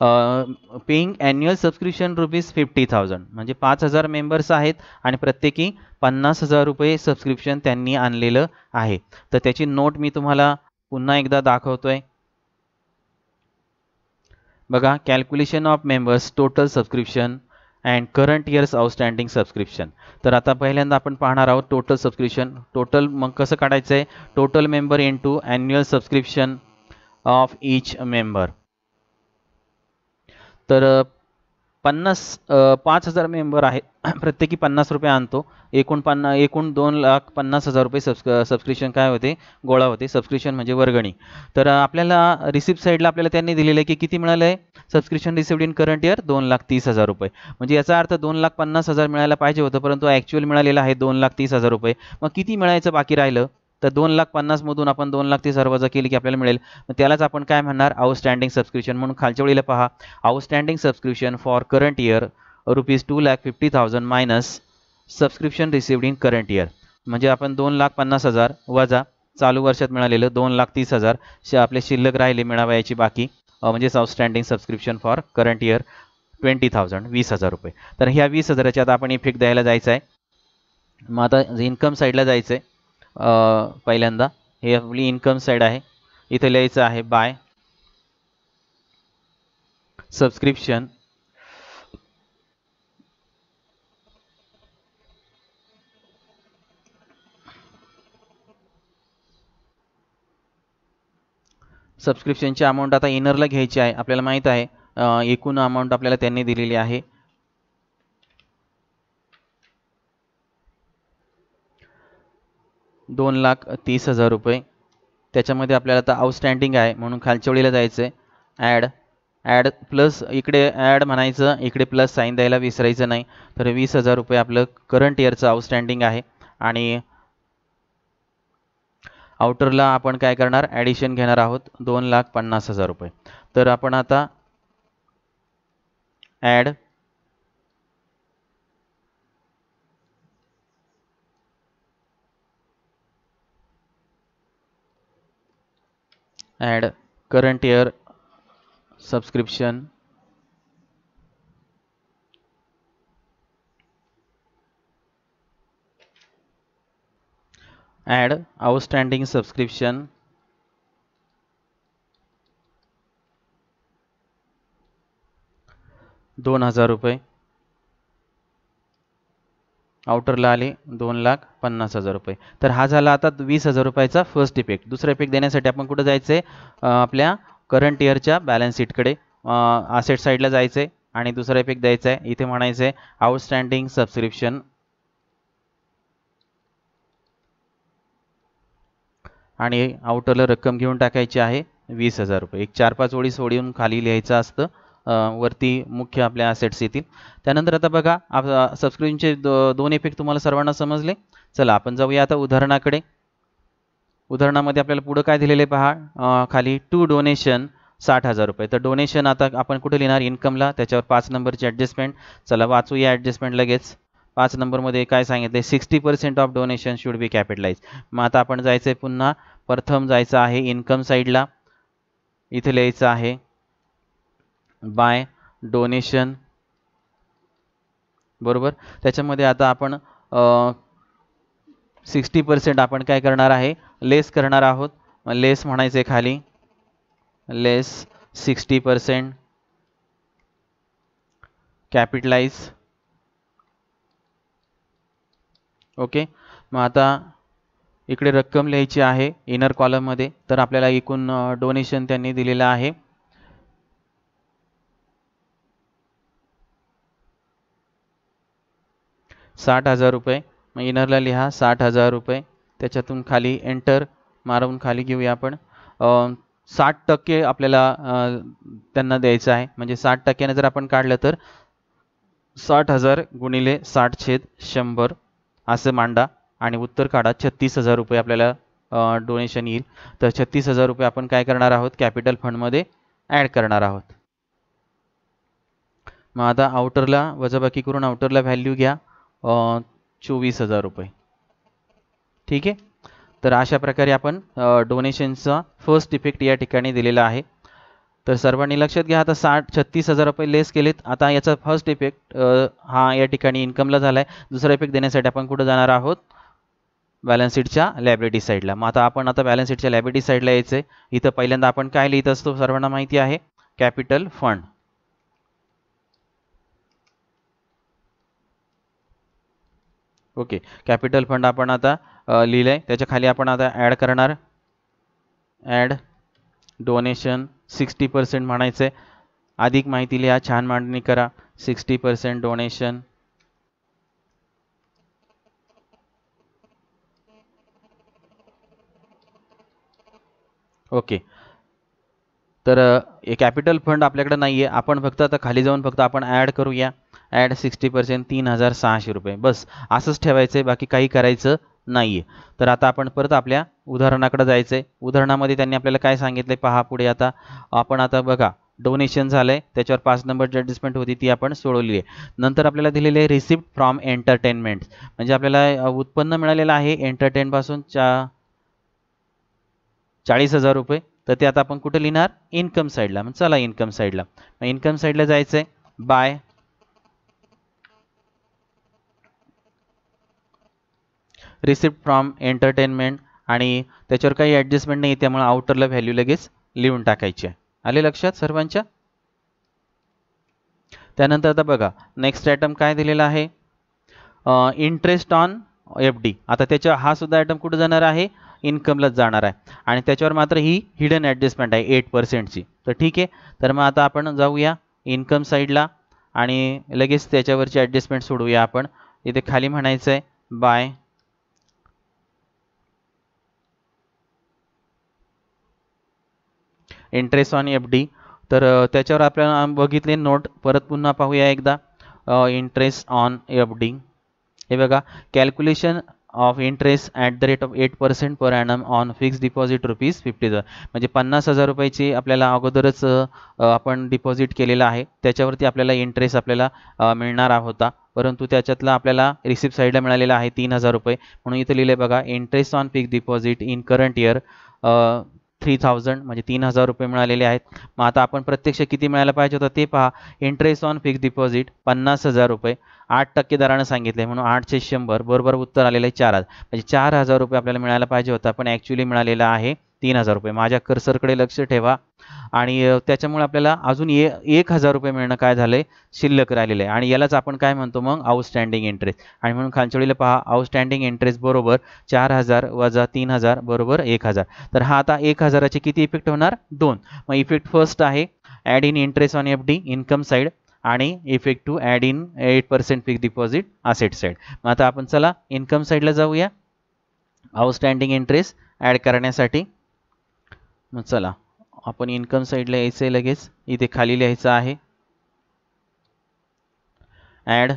paying annual subscription rupees fifty thousand म्हणजे पाच हजार मेंबर्स आहेत आणि प्रत्येकी पन्नास हजार रुपये सबस्क्रिप्शन त्यांनी आणलेलं आहे तर त्याची नोट मी तुम्हाला पुन्हा एकदा दाखवतोय बघा calculation of members total subscription and current years outstanding subscription तर आता पहिल्यांदा आपण पाहणार आहोत टोटल सबस्क्रिप्शन टोटल मग कसं काढायचं आहे total member into annual subscription of each member तर पन्नास पाच हजार मेंबर आहेत प्रत्येकी पन्नास रुपये आणतो एकूण पन्ना एकूण दोन लाख पन्नास हजार रुपये सबस्क सबस्क्रिप्शन काय होते गोळा होते सबस्क्रिप्शन म्हणजे वर्गणी तर आपल्याला रिसिप्ट साईडला आपल्याला त्यांनी दिलेलं आहे की किती मिळालं आहे subscription receipt in current year दोन लाख तीस हजार रुपये म्हणजे याचा अर्थ दोन लाख पन्नास हजार मिळायला पाहिजे होतं परंतु ॲक्च्युअल मिळालेलं आहे दोन लाख तीस हजार रुपये मग किती मिळायचं बाकी राहिलं तर दोन लाख पन्नासमधून आपण दोन लाख तीस हजार वजा केली की आपल्याला मिळेल मग त्यालाच आपण काय म्हणणार आउटस्टँडिंग सबस्क्रिप्शन म्हणून खालच्या वेळीला पहा outstanding subscription for current year rupees two lakh fifty thousand minus subscription received in current year म्हणजे आपण दोन लाख पन्नास हजार वजा चालू वर्षात मिळालेलं दोन लाख तीस हजार आपले शिल्लक राहिले मिळावयाची बाकी म्हणजेच outstanding subscription for current year twenty thousand वीस हजार रुपये तर ह्या वीस हजाराच्या आता आपण इफेक्ट द्यायला जायचं आहे मग आता इन्कम साईडला जायचं आहे पहिल्यांदा हे आपली इन्कम साईड आहे इथे लिहायचं आहे बाय सबस्क्रिप्शन सबस्क्रिप्शनची अमाऊंट आता इनरला घ्यायची आहे आपल्याला माहीत आहे एकूण अमाऊंट आपल्याला त्यांनी दिलेली आहे दोन लाख तीस हजार रुपये त्याच्यामध्ये आपल्याला आता आउटस्टँडिंग आहे म्हणून खालच्या वेळीला जायचं आहे ॲड ॲड प्लस इकडे ॲड म्हणायचं इकडे प्लस साईन द्यायला विसरायचं नाही तर वीस हजार रुपये आपलं करंट इयरचं आउटस्टँडिंग आहे आणि आउटरला आपण काय करणार ॲडिशन घेणार आहोत दोन लाख पन्नास हजार रुपये तर आपण आता add add current year subscription add outstanding subscription दोन आउटरला आले दोन लाख पन्नास हजार रुपये तर हा झाला आता वीस हजार रुपयाचा फर्स्ट इफेक्ट दुसरा इफेक्ट देण्यासाठी आपण कुठं जायचं आहे आपल्या करंट इयरच्या बॅलन्स शीटकडे आसेट साईडला जायचं आहे आणि दुसरा इफेक्ट द्यायचा आहे इथे म्हणायचं आहे आउटस्टँडिंग सबस्क्रिप्शन आणि आउटरला रक्कम घेऊन टाकायची आहे वीस हजार रुपये एक चार पाच ओळी सोडून खाली लिहायचं असतं वरती मुख्य आपल्या असेट्स येतील त्यानंतर आता बघा आप सबस्क्रिप्शनचे दो दोन इफेक्ट तुम्हाला सर्वांना समजले चला आपण जाऊया आता उदाहरणाकडे उदाहरणामध्ये आपल्याला पुढं काय दिलेले पहा खाली टू डोनेशन साठ हजार रुपये तर डोनेशन आता आपण कुठे लिहिणार इन्कमला त्याच्यावर पाच नंबरची ॲडजस्टमेंट चला वाचू या ॲडजस्टमेंट लगेच पाच नंबरमध्ये काय सांगितले sixty percent of donation should be capitalise मग आता आपण जायचं आहे पुन्हा प्रथम जायचं आहे इन्कम साईडला इथे लिहायचं आहे बाय डोनेशन बरोबर त्याच्यामध्ये आता आपण सिक्स्टी पर्सेंट आपण काय करणार आहे लेस करणार आहोत लेस म्हणायचे खाली less sixty percent capitalise okay मग आता इकडे रक्कम लिहायची आहे इनर कॉलममध्ये तर आपल्याला एकूण डोनेशन त्यांनी दिलेलं आहे साठ हजार रुपये मग इनरला लिहा साठ हजार रुपये त्याच्यातून खाली एंटर मारून खाली घेऊया आपण साठ टक्के आपल्याला त्यांना द्यायचं आहे म्हणजे साठ टक्क्याने जर आपण काढलं तर साठ हजार गुणिले साठ छेद शंभर असं मांडा आणि उत्तर काढा छत्तीस हजार रुपये आपल्याला डोनेशन येईल तर छत्तीस हजार रुपये आपण काय करणार आहोत कॅपिटल फंडमध्ये ॲड करणार आहोत मग आता आउटरला वजाबाकी करून आउटरला व्हॅल्यू घ्या चोवीस हजार रुपये ठीक आहे तर अशा प्रकारे आपण डोनेशनचा फर्स्ट इफेक्ट या ठिकाणी दिलेला आहे तर सर्वांनी लक्षात घ्या आता साठ छत्तीस हजार रुपये लेस केलेत आता याचा फर्स्ट इफेक्ट हा या ठिकाणी इन्कमला झाला आहे दुसरा इफेक्ट देण्यासाठी आपण कुठं जाणार आहोत बॅलन्स शीटच्या लायब्रेटी साईडला मग आता आपण आता बॅलन्स शीटच्या लायब्रेटी साईडला यायचं आहे इथं पहिल्यांदा आपण काय लिहित असतो सर्वांना माहिती आहे capital fund okay capital fund आपण आता लिहिलंय त्याच्याखाली त्याच्या खाली आपण आता ॲड करणार ॲड डोनेशन सिक्स्टी पर्सेंट म्हणायचं आहे अधिक माहिती लिहा छान मांडणी करा सिक्स्टी पर्सेंट डोनेशन ओके तर हे कॅपिटल फंड आपल्याकडे नाही आहे आपण फक्त आता खाली जाऊन फक्त आपण ॲड करूया ॲड सिक्स्टी पर्सेंट तीन हजार सहाशे रुपये बस असंच ठेवायचं आहे बाकी काही करायचं नाही आहे तर आता आपण परत आपल्या उदाहरणाकडे जायचं आहे उदाहरणामध्ये त्यांनी आपल्याला काय सांगितलं पहा पुढे आता आपण आता बघा डोनेशन झालं आहे त्याच्यावर पाच नंबर ॲडजस्टमेंट होती ती आपण सोडवली आहे नंतर आपल्याला दिलेली आहे रिसिप्ट फ्रॉम एंटरटेनमेंट म्हणजे आपल्याला उत्पन्न मिळालेलं आहे एंटरटेनपासून चा चाळीस हजार रुपये तर ते आता आपण कुठं लिहिणार इन्कम साईडला मग चला इन्कम साईडला मग इन्कम साईडला जायचं आहे बाय रिसिप्ट फ्रॉम एंटरटेनमेंट आणि त्याच्यावर काही ॲडजस्टमेंट नाही त्यामुळे आउटरला व्हॅल्यू लगेच लिहून टाकायची आहे आले लक्षात सर्वांच्या त्यानंतर आता बघा नेक्स्ट आयटम काय दिलेला आहे इंटरेस्ट ऑन एफ डी आता त्याच्या हा सुद्धा आयटम कुठं जाणार आहे इन्कमलाच जाणार आहे आणि त्याच्यावर मात्र ही हिडन ॲडजस्टमेंट आहे एट पर्सेंटची तर ठीक आहे तर मग आता आपण जाऊया इन्कम साईडला आणि लगेच त्याच्यावरची ॲडजस्टमेंट सोडूया आपण इथे खाली म्हणायचं आहे by interest on F D तर त्याच्यावर आपल्याला बघितले नोट परत पुन्हा पाहूया एकदा इंटरेस्ट ऑन एफ डी हे बघा calculation of interest at the rate of eight percent per annum on fix deposit rupees fifty म्हणजे पन्नास हजार रुपयाची आपल्याला अगोदरच आपण डिपॉझिट केलेलं आहे त्याच्यावरती आपल्याला इंटरेस्ट आपल्याला मिळणार होता परंतु त्याच्यातला आपल्याला रिसिप्ट साईडला मिळालेला आहे तीन हजार रुपये म्हणून इथं लिहिले बघा interest on fix deposit in current year three thousand म्हणजे तीन हजार रुपये मिळालेले आहेत मग आता आपण प्रत्यक्ष किती मिळायला पाहिजे होतं ते पहा इंटरेस्ट ऑन फिक्स डिपॉझिट पन्नास हजार रुपये आठ टक्के दरानं सांगितले म्हणून आठशे शंभर बरोबर उत्तर आलेलं आहे चार हजार म्हणजे चार हजार रुपये आपल्याला मिळायला पाहिजे होता पण ॲक्च्युली मिळालेला आहे तीन हजार रुपये माझ्या कर्सरकडे लक्ष ठेवा आणि त्याच्यामुळे आपल्याला अजून ए एक हजार रुपये मिळणं काय झालं आहे शिल्लक राहिलेलं आहे आणि यालाच आपण काय म्हणतो मग आउटस्टँडिंग इंटरेस्ट आणि म्हणून खालचोडीला पहा आउटस्टँडिंग इंटरेस्ट बरोबर चार हजार वजा तीन हजार बरोबर एक हजार तर हा आता एक हजाराचे किती इफेक्ट होणार दोन मग इफेक्ट फर्स्ट आहे add in interest on F D income side आणि effect two add in eight percent fix deposit asset side मग आता आपण चला इन्कम साईडला जाऊया आउटस्टँडिंग इंटरेस्ट ॲड करण्यासाठी मग चला आपण इन्कम साईडला यायचं आहे लगेच इथे खाली लिहायचं आहे ॲड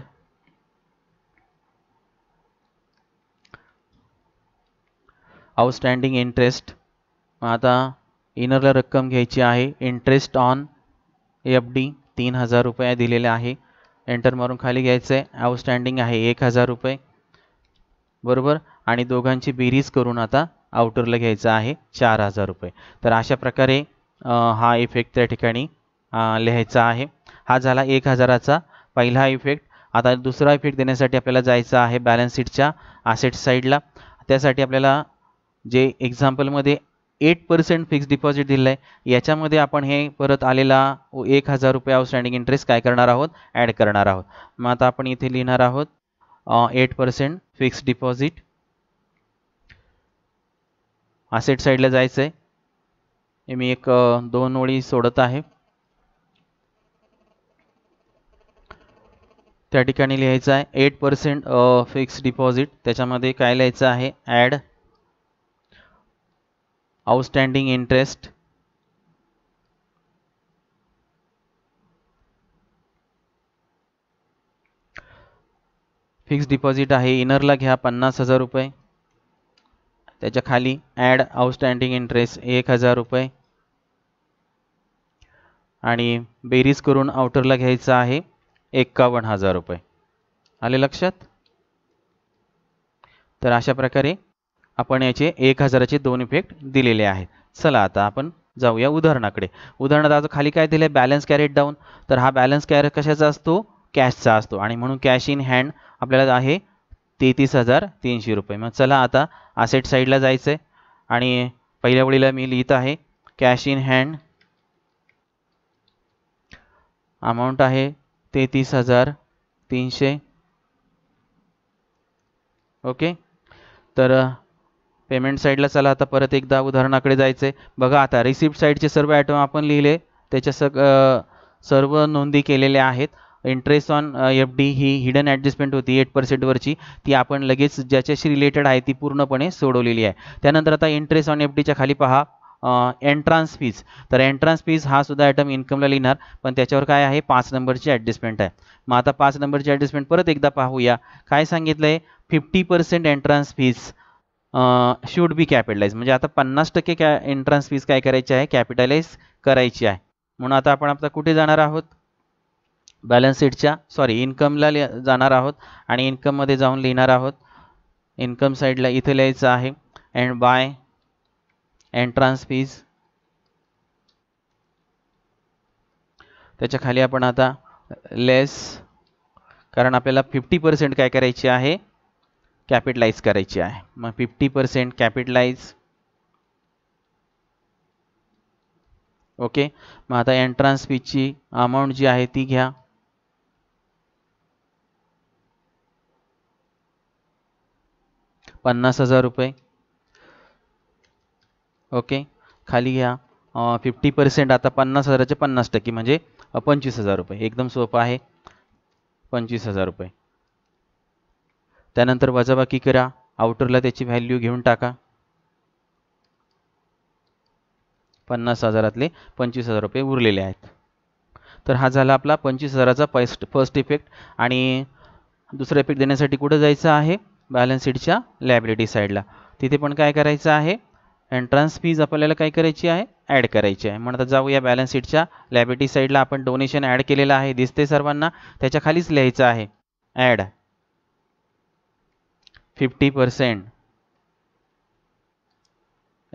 आउटस्टँडिंग इंटरेस्ट आता इनरला रक्कम घ्यायची आहे इंटरेस्ट ऑन एफ डी तीन हजार रुपये दिलेले आहे एंटर मारून खाली घ्यायचं आहे आउटस्टँडिंग आहे एक हजार रुपये बरोबर आणि दोघांची बेरीज करून आता आउटरला घ्यायचा आहे चार हजार रुपये तर अशा प्रकारे हा इफेक्ट त्या ठिकाणी लिहायचा आहे हा झाला एक हजाराचा पहिला इफेक्ट आता दुसरा इफेक्ट देण्यासाठी आपल्याला जायचं आहे बॅलन्स शीटच्या आसेट साईडला त्यासाठी आपल्याला जे एक्झाम्पलमध्ये एट पर्सेंट फिक्स डिपॉझिट दिलं आहे याच्यामध्ये आपण हे परत आलेला एक हजार रुपये आउटस्टँडिंग इंटरेस्ट काय करणार आहोत ॲड करणार आहोत मग आता आपण इथे लिहिणार आहोत eight percent fix deposit asset साईडला जायचं आहे मी एक दोन ओळी सोडत आहे त्या ठिकाणी लिहायचं आहे एट पर्सेंट फिक्स डिपॉझिट त्याच्यामध्ये काय लिहायचं आहे add outstanding interest fix deposit आहे इनरला घ्या पन्नास हजार रुपये त्याच्या खाली ॲड आउटस्टँडिंग इंटरेस्ट एक हजार रुपये आणि बेरीज करून आउटरला घ्यायचं आहे एक्कावन्न हजार रुपये आले लक्षात तर अशा प्रकारे आपण याचे एक हजाराचे दोन इफेक्ट दिलेले आहेत चला आता आपण जाऊया उदाहरणाकडे उदाहरणार्थ आता खाली काय दिले बॅलन्स कॅरेट डाऊन तर हा बॅलन्स कॅरेट कशाचा असतो कॅशचा असतो आणि म्हणून कॅश इन हँड आपल्याला आहे तेहतीस हजार तीनशे रुपये मग चला आता असेट साईडला जायचं आहे आणि पहिल्या वेळीला मी लिहित आहे कॅश इन हँड अमाऊंट आहे तेहतीस हजार तीनशे ओके तर पेमेंट साईडला चला आता परत एकदा उदाहरणाकडे जायचं आहे बघा आता रिसिप्ट साईडचे सर्व आयटम आपण लिहिले त्याच्या सग सर्व नोंदी केलेल्या आहेत इंटरेस्ट ऑन एफ डी ही हिडन ॲडजस्टमेंट होती एट पर्सेंटवरची ती आपण लगेच ज्याच्याशी रिलेटेड आहे ती पूर्णपणे सोडवलेली आहे त्यानंतर आता इंटरेस्ट ऑन एफ डीच्या खाली पहा एन्ट्रान्स फीज तर एन्ट्रान्स फीज हा सुद्धा आयटम इन्कमला लिहिणार पण त्याच्यावर काय आहे पाच नंबरची ॲडजस्टमेंट आहे मग आता पाच नंबरची ॲडजस्टमेंट परत एकदा पाहूया काय सांगितलं आहे fifty percent entrance fees should be capitalise म्हणजे आता पन्नास टक्के कॅ एंट्रान्स फीज काय करायची आहे कॅपिटलाइज करायची आहे म्हणून आता आपण आता कुठे जाणार आहोत बॅलन्स शीटच्या सॉरी इन्कमला लि जाणार आहोत आणि इन्कममध्ये जाऊन लिहिणार आहोत इन्कम साईडला इथे लिहायचं आहे अँड बाय एंट्रान्स फीज त्याच्या खाली आपण आता लेस कारण आपल्याला फिफ्टी पर्सेंट काय करायची आहे कॅपिटलाइज करायची आहे मग फिफ्टी पर्सेंट कॅपिटलाइज ओके मग आता एंट्रान्स फीची अमाऊंट जी आहे ती घ्या पन्नास हजार रुपये ओके खाली घ्या फिफ्टी पर्सेंट आता पन्नास हजाराचे पन्नास टक्के म्हणजे पंचवीस हजार रुपये एकदम सोपं आहे पंचवीस हजार रुपये त्यानंतर वजाबाकी करा आउटरला त्याची व्हॅल्यू घेऊन टाका पन्नास हजारातले पंचवीस हजार रुपये उरलेले आहेत तर हा झाला आपला पंचवीस हजाराचा फर्स्ट फर्स्ट इफेक्ट आणि दुसरा इफेक्ट देण्यासाठी कुठं जायचं आहे बॅलन्स शीटच्या लायबिलिटी साईडला तिथे पण काय करायचं आहे एंट्रन्स फीज आपल्याला काय करायची आहे ॲड करायची आहे म्हणून जाऊया बॅलन्स शीटच्या लायबिलिटी साईडला आपण डोनेशन ॲड केलेलं आहे दिसते सर्वांना त्याच्या खालीच लिहायचं आहे add fifty percent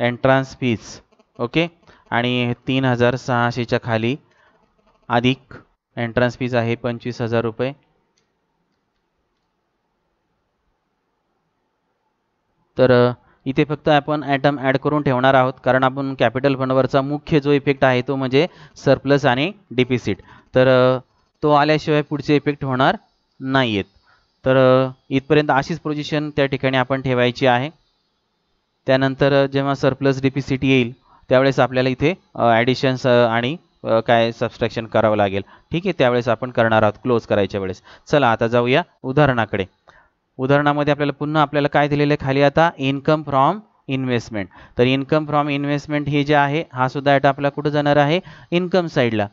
entrance fees okay आणि तीन हजार सहाशेच्या खाली अधिक एन्ट्रन्स फीज आहे पंचवीस हजार रुपये तर इथे फक्त आपण ॲटम ॲड करून ठेवणार आहोत कारण आपण कॅपिटल फंडवरचा मुख्य जो इफेक्ट आहे तो म्हणजे सरप्लस आणि डिपिसिट तर तो आल्याशिवाय पुढचे इफेक्ट होणार नाही आहेत तर इथपर्यंत अशीच पोझिशन त्या ठिकाणी आपण ठेवायची आहे त्यानंतर जेव्हा सरप्लस डिपिसिट येईल त्यावेळेस आपल्याला इथे ॲडिशन्स आणि काय सबस्ट्रॅक्शन करावं लागेल ठीक आहे त्यावेळेस आपण करणार आहोत क्लोज करायच्या वेळेस चला आता जाऊया उदाहरणाकडे उदाहरणामध्ये आपल्याला पुन्हा आपल्याला काय दिलेलं आहे खाली आता इन्कम फ्रॉम इन्व्हेस्टमेंट तर इन्कम फ्रॉम इन्व्हेस्टमेंट हे जे आहे हा सुद्धा आता आपला कुठं जाणार आहे इन्कम साईडला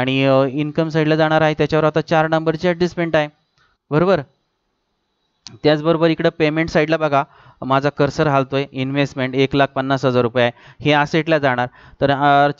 आणि इन्कम साईडला जाणार आहे त्याच्यावर आता चार नंबरची ॲडजस्टमेंट आहे बरोबर त्याचबरोबर इकडं पेमेंट साईडला बघा माझा कर्सर हालतोय इन्व्हेस्टमेंट एक लाख पन्नास हजार रुपये आहे हे असेटला जाणार तर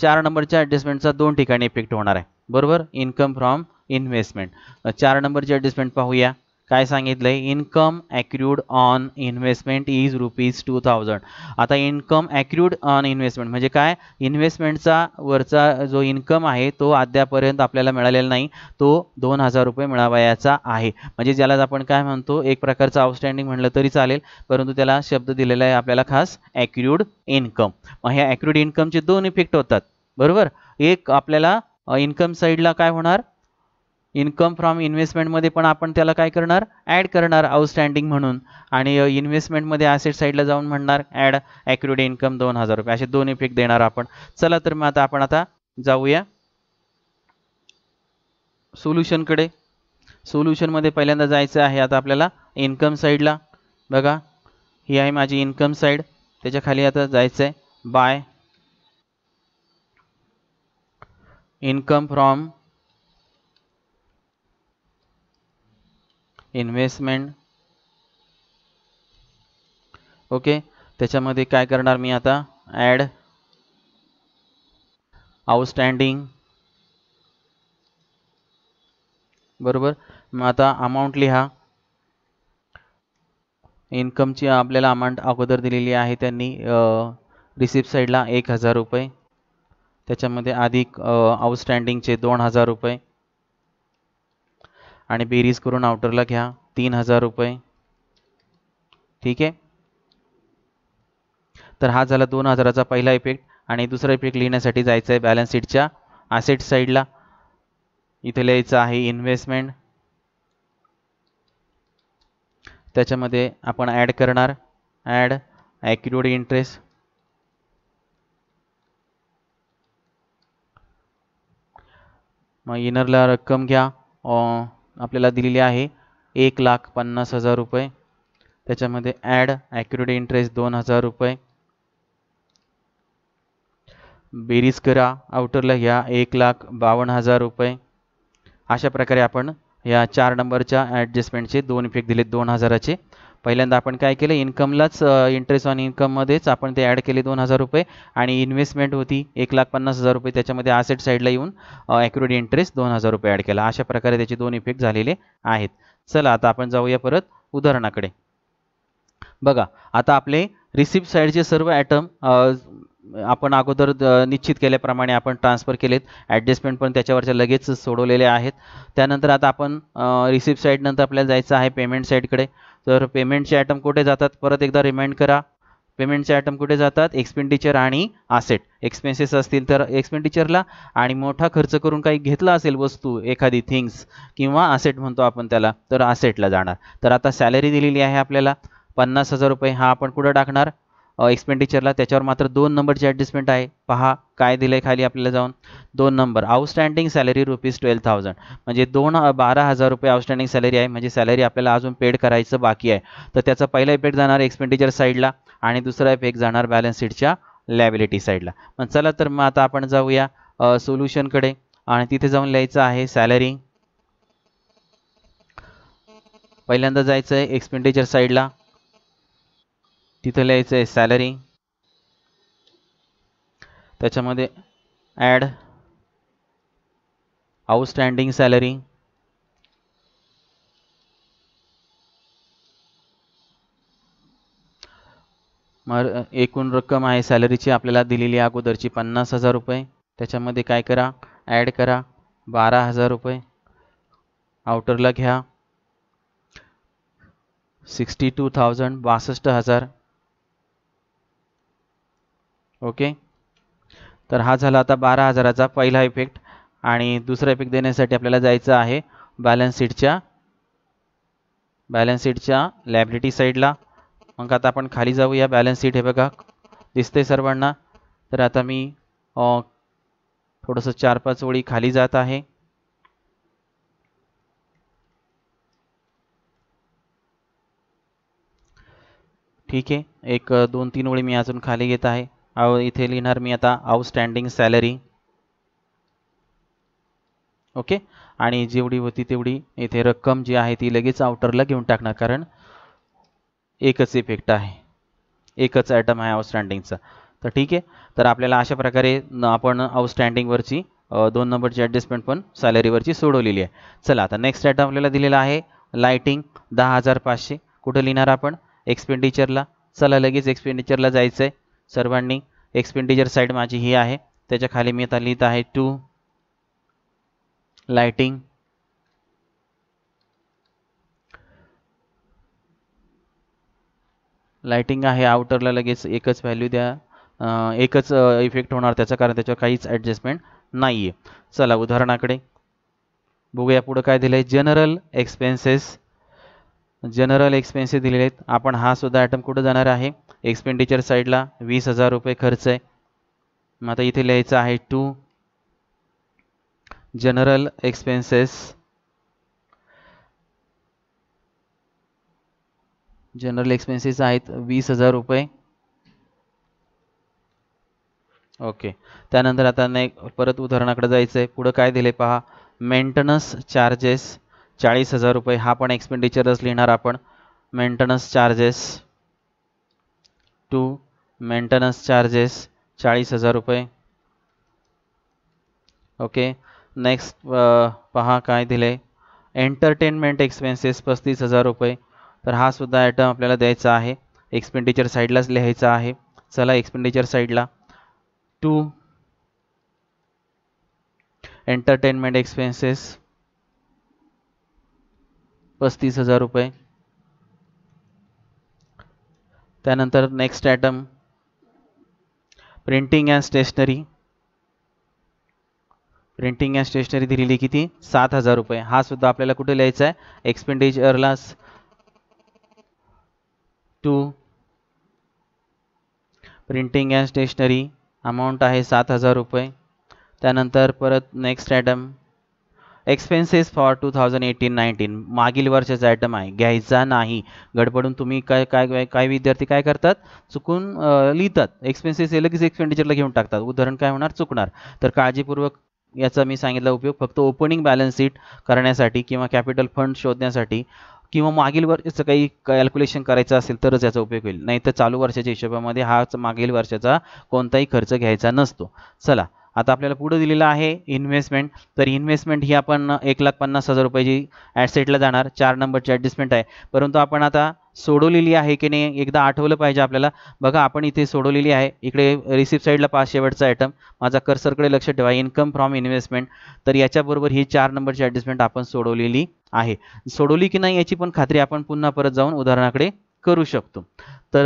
चार नंबरच्या ॲडजस्टमेंटचा दोन ठिकाणी इफेक्ट होणार आहे बरोबर इन्कम फ्रॉम इन्व्हेस्टमेंट चार नंबरची ॲडजस्टमेंट पाहूया काय सांगितलं आहे income accrued on investment is rupees two thousand आता इन्कम ॲक्युड ऑन इन्व्हेस्टमेंट म्हणजे काय इन्व्हेस्टमेंटचा वरचा जो इन्कम आहे तो अद्यापर्यंत आपल्याला मिळालेला नाही तो दोन हजार रुपये मिळावयाचा आहे म्हणजे ज्याला आपण काय म्हणतो एक प्रकारचं आउटस्टँडिंग म्हटलं तरी चालेल परंतु त्याला शब्द दिलेला आहे आपल्याला खास ॲक्युड इन्कम मग ह्या ॲक्युड इन्कमचे दोन इफेक्ट होतात बरोबर एक आपल्याला इन्कम साईडला काय होणार इन्कम फ्रॉम इन्व्हेस्टमेंटमध्ये पण आपण त्याला काय करणार ॲड करणार आउटस्टँडिंग म्हणून आणि इन्व्हेस्टमेंटमध्ये ॲसेट साईडला जाऊन म्हणणार ॲड ॲक्युरेड इन्कम दोन हजार रुपये असे दोन इफेक्ट देणार आपण चला तर मग आता आपण आता जाऊया सोल्युशनकडे सोल्युशनमध्ये पहिल्यांदा जायचं आहे आता आपल्याला इन्कम साईडला बघा ही आहे माझी इन्कम साईड त्याच्या खाली आता जायचं आहे by income from investment okay त्याच्यामध्ये काय करणार मी आता ॲड आउटस्टँडिंग बरोबर मग आता अमाऊंट लिहा इन्कमची आपल्याला अमाऊंट अगोदर दिलेली आहे त्यांनी रिसिप्ट साईडला एक हजार रुपये त्याच्यामध्ये अधिक आउटस्टँडिंगचे दोन हजार रुपये आणि बेरीज करून आउटरला घ्या तीन हजार रुपये ठीक आहे तर हा झाला दोन हजाराचा पहिला इफेक्ट आणि दुसरा इफेक्ट लिहिण्यासाठी जायचं आहे बॅलन्स शीटच्या ॲसेट साईडला इथे लिहायचं आहे इन्व्हेस्टमेंट त्याच्यामध्ये आपण ॲड करणार ॲड ॲक्युड इंटरेस्ट मग इनरला रक्कम घ्या आपल्याला दिलेली आहे एक लाख पन्नास हजार रुपये त्याच्यामध्ये ॲड ॲक्युरेट इंटरेस्ट दोन हजार रुपये बेरीज करा आउटरला घ्या एक लाख बावन्न हजार रुपये अशा प्रकारे आपण या चार नंबरच्या ॲडजस्टमेंटचे दोन इफेक्ट दिले दोन हजाराचे पहिल्यांदा आपण काय केलं इन्कमलाच इंटरेस्ट ऑन इन्कममध्येच आपण ते ॲड केले दोन हजार रुपये आणि इन्व्हेस्टमेंट होती एक लाख पन्नास हजार रुपये त्याच्यामध्ये आसेट साईडला येऊन ॲक्युरेट इंटरेस्ट दोन हजार रुपये ॲड केला अशा प्रकारे त्याचे दोन इफेक्ट झालेले आहेत चला आता आपण जाऊया परत उदाहरणाकडे बघा आता आपले रिसिप्ट साईडचे सर्व ॲटम आपण अगोदर निश्चित केल्याप्रमाणे आपण ट्रान्सफर केलेत ॲडजस्टमेंट पण त्याच्यावरच्या लगेच सोडवलेले आहेत त्यानंतर आता आपण रिसिप्ट साईडनंतर आपल्याला जायचं आहे पेमेंट साईडकडे तर पेमेंटचे आयटम कुठे जातात परत एकदा रिमाइंड करा पेमेंटचे आयटम कुठे जातात एक्सपेंडिचर आणि आसेट एक्सपेन्सेस असतील तर एक्सपेंडिचरला आणि मोठा खर्च करून काही घेतला असेल वस्तू एखादी थिंग्स किंवा आसेट म्हणतो आपण त्याला तर आसेटला जाणार तर आता सॅलरी दिलेली आहे आपल्याला पन्नास हजार रुपये हा आपण कुठं टाकणार एक्सपेंडिचरला त्याच्यावर मात्र दोन नंबरची ॲडजस्टमेंट आहे पहा काय दिलं आहे खाली आपल्याला जाऊन दोन number outstanding salary rupees twelve thousand म्हणजे दोन बारा हजार रुपये आउटस्टँडिंग सॅलरी आहे म्हणजे सॅलरी आपल्याला अजून पेड करायचं बाकी आहे तर त्याचा पहिला इफेक्ट जाणार एक्सपेंडिचर साईडला आणि दुसरा इफेक्ट जाणार बॅलन्स शीटच्या लॅबिलिटी साईडला मग चला तर मग आता आपण जाऊया सोल्युशनकडे आणि तिथे जाऊन लिहायचं आहे सॅलरी पहिल्यांदा जायचं आहे एक्सपेंडिचर साईडला तिथं लिहायचं आहे सॅलरी त्याच्यामध्ये ॲड आउटस्टँडिंग सॅलरी मग एकूण रक्कम आहे सॅलरीची आपल्याला दिलेली अगोदरची पन्नास हजार रुपये त्याच्यामध्ये काय करा ॲड करा बारा हजार रुपये आउटरला घ्या सिक्स्टी टू थाउजंड बासष्ट हजार ओके तर हा झाला आता बारा हजाराचा पहिला इफेक्ट आणि दुसरा इफेक्ट देण्यासाठी आपल्याला जायचं आहे बॅलन्स शीटच्या बॅलन्स शीटच्या लायबिलिटी साईडला मग आता आपण खाली जाऊ या बॅलन्स शीट हे बघा दिसते सर्वांना तर आता मी थोडंसं चार पाच ओळी खाली जात आहे ठीक आहे एक दोन तीन ओळी मी अजून खाली घेत आहे आव इथे लिहिणार मी आता आउटस्टँडिंग सॅलरी ओके आणि जेवढी होती तेवढी इथे रक्कम जी आहे ती लगेच आउटरला घेऊन टाकणार कारण एकच इफेक्ट आहे एकच आयटम आहे आउटस्टँडिंगचा तर ठीक आहे तर आपल्याला अशा प्रकारे आपण आउटस्टँडिंगवरची दोन नंबरची ॲडजस्टमेंट पण सॅलरीवरची सोडवलेली आहे चला आता नेक्स्ट आयटम आपल्याला दिलेला आहे लाइटिंग दहा हजार पाचशे कुठं लिहिणार आपण एक्सपेंडिचरला चला लगेच एक्सपेंडिचरला जायचं आहे सर्वांनी एक्सपेंडिचर साईड माझी ही आहे त्याच्या खाली मी आता लिहित आहे टू लाइटिंग लाइटिंग आहे आउटरला लगेच एकच व्हॅल्यू द्या एकच इफेक्ट होणार त्याचं कारण त्याच्यावर काहीच ॲडजस्टमेंट नाही आहे चला उदाहरणाकडे बघूया पुढं काय दिलं आहे जनरल एक्सपेन्सेस जनरल एक्सपेन्सेस दिलेले आहेत आपण हा सुद्धा आयटम कुठं जाणार आहे एक्सपेंडिचर साईडला वीस हजार रुपये खर्च आहे मग आता इथे लिहायचं आहे to general expenses general expenses आहेत वीस हजार रुपये ओके त्यानंतर आता नाही परत उदाहरणाकडे जायचं आहे पुढं काय दिले पहा मेंटेनन्स चार्जेस चाळीस हजार रुपये हा पण एक्सपेंडिचरच लिहिणार आपण maintenance charges to maintenance charges चाळीस हजार रुपये ओके नेक्स्ट पहा काय दिले एंटरटेनमेंट एक्सपेन्सेस पस्तीस हजार रुपये तर हा सुद्धा आयटम आपल्याला द्यायचा आहे एक्सपेंडिचर साईडलाच लिहायचा आहे चला एक्सपेंडिचर साईडला टू एंटरटेनमेंट एक्सपेन्सेस पस्तीस हजार रुपये त्यानंतर next item printing and stationery printing and stationery दिलेली किती सात हजार रुपये हा सुद्धा आपल्याला कुठे लिहायचा आहे एक्सपेंडिचरला to printing and stationery amount आहे सात हजार रुपये त्यानंतर परत next item expenses for two thousand eighteen nineteen मागील वर्षाचा आयटम आहे घ्यायचा नाही गडबडून तुम्ही काय काय काय विद्यार्थी काय करतात चुकून लिहितात एक्सपेन्सेस हे लगेच एक्सपेंडिचरला घेऊन टाकतात उदाहरण काय होणार चुकणार तर काळजीपूर्वक याचा मी सांगितला उपयोग फक्त ओपनिंग बॅलन्स शीट करण्यासाठी किंवा कॅपिटल फंड शोधण्यासाठी किंवा मागील वर्षाचं काही कॅल्क्युलेशन करायचं असेल तरच याचा उपयोग होईल नाहीतर चालू वर्षाच्या हिशोबामध्ये हाच मागील वर्षाचा कोणताही खर्च घ्यायचा नसतो चला आता आपल्याला पुढं दिलेलं आहे इन्व्हेस्टमेंट तर इन्व्हेस्टमेंट ही आपण एक लाख पन्नास हजार रुपयाची ॲडसेटला जाणार चार नंबरची ॲडजस्टमेंट आहे परंतु आपण आता सोडवलेली आहे की नाही एकदा आठवलं पाहिजे आपल्याला बघा आपण इथे सोडवलेली आहे इकडे रिसिप्ट साईडला पाच शेवटचा आयटम माझा कर्सरकडे लक्ष ठेवा इन्कम फ्रॉम इन्व्हेस्टमेंट तर याच्याबरोबर ही चार नंबरची ॲडजस्टमेंट आपण सोडवलेली आहे सोडवली की नाही याची पण खात्री आपण पुन्हा परत जाऊन उदाहरणाकडे करू शकतो तर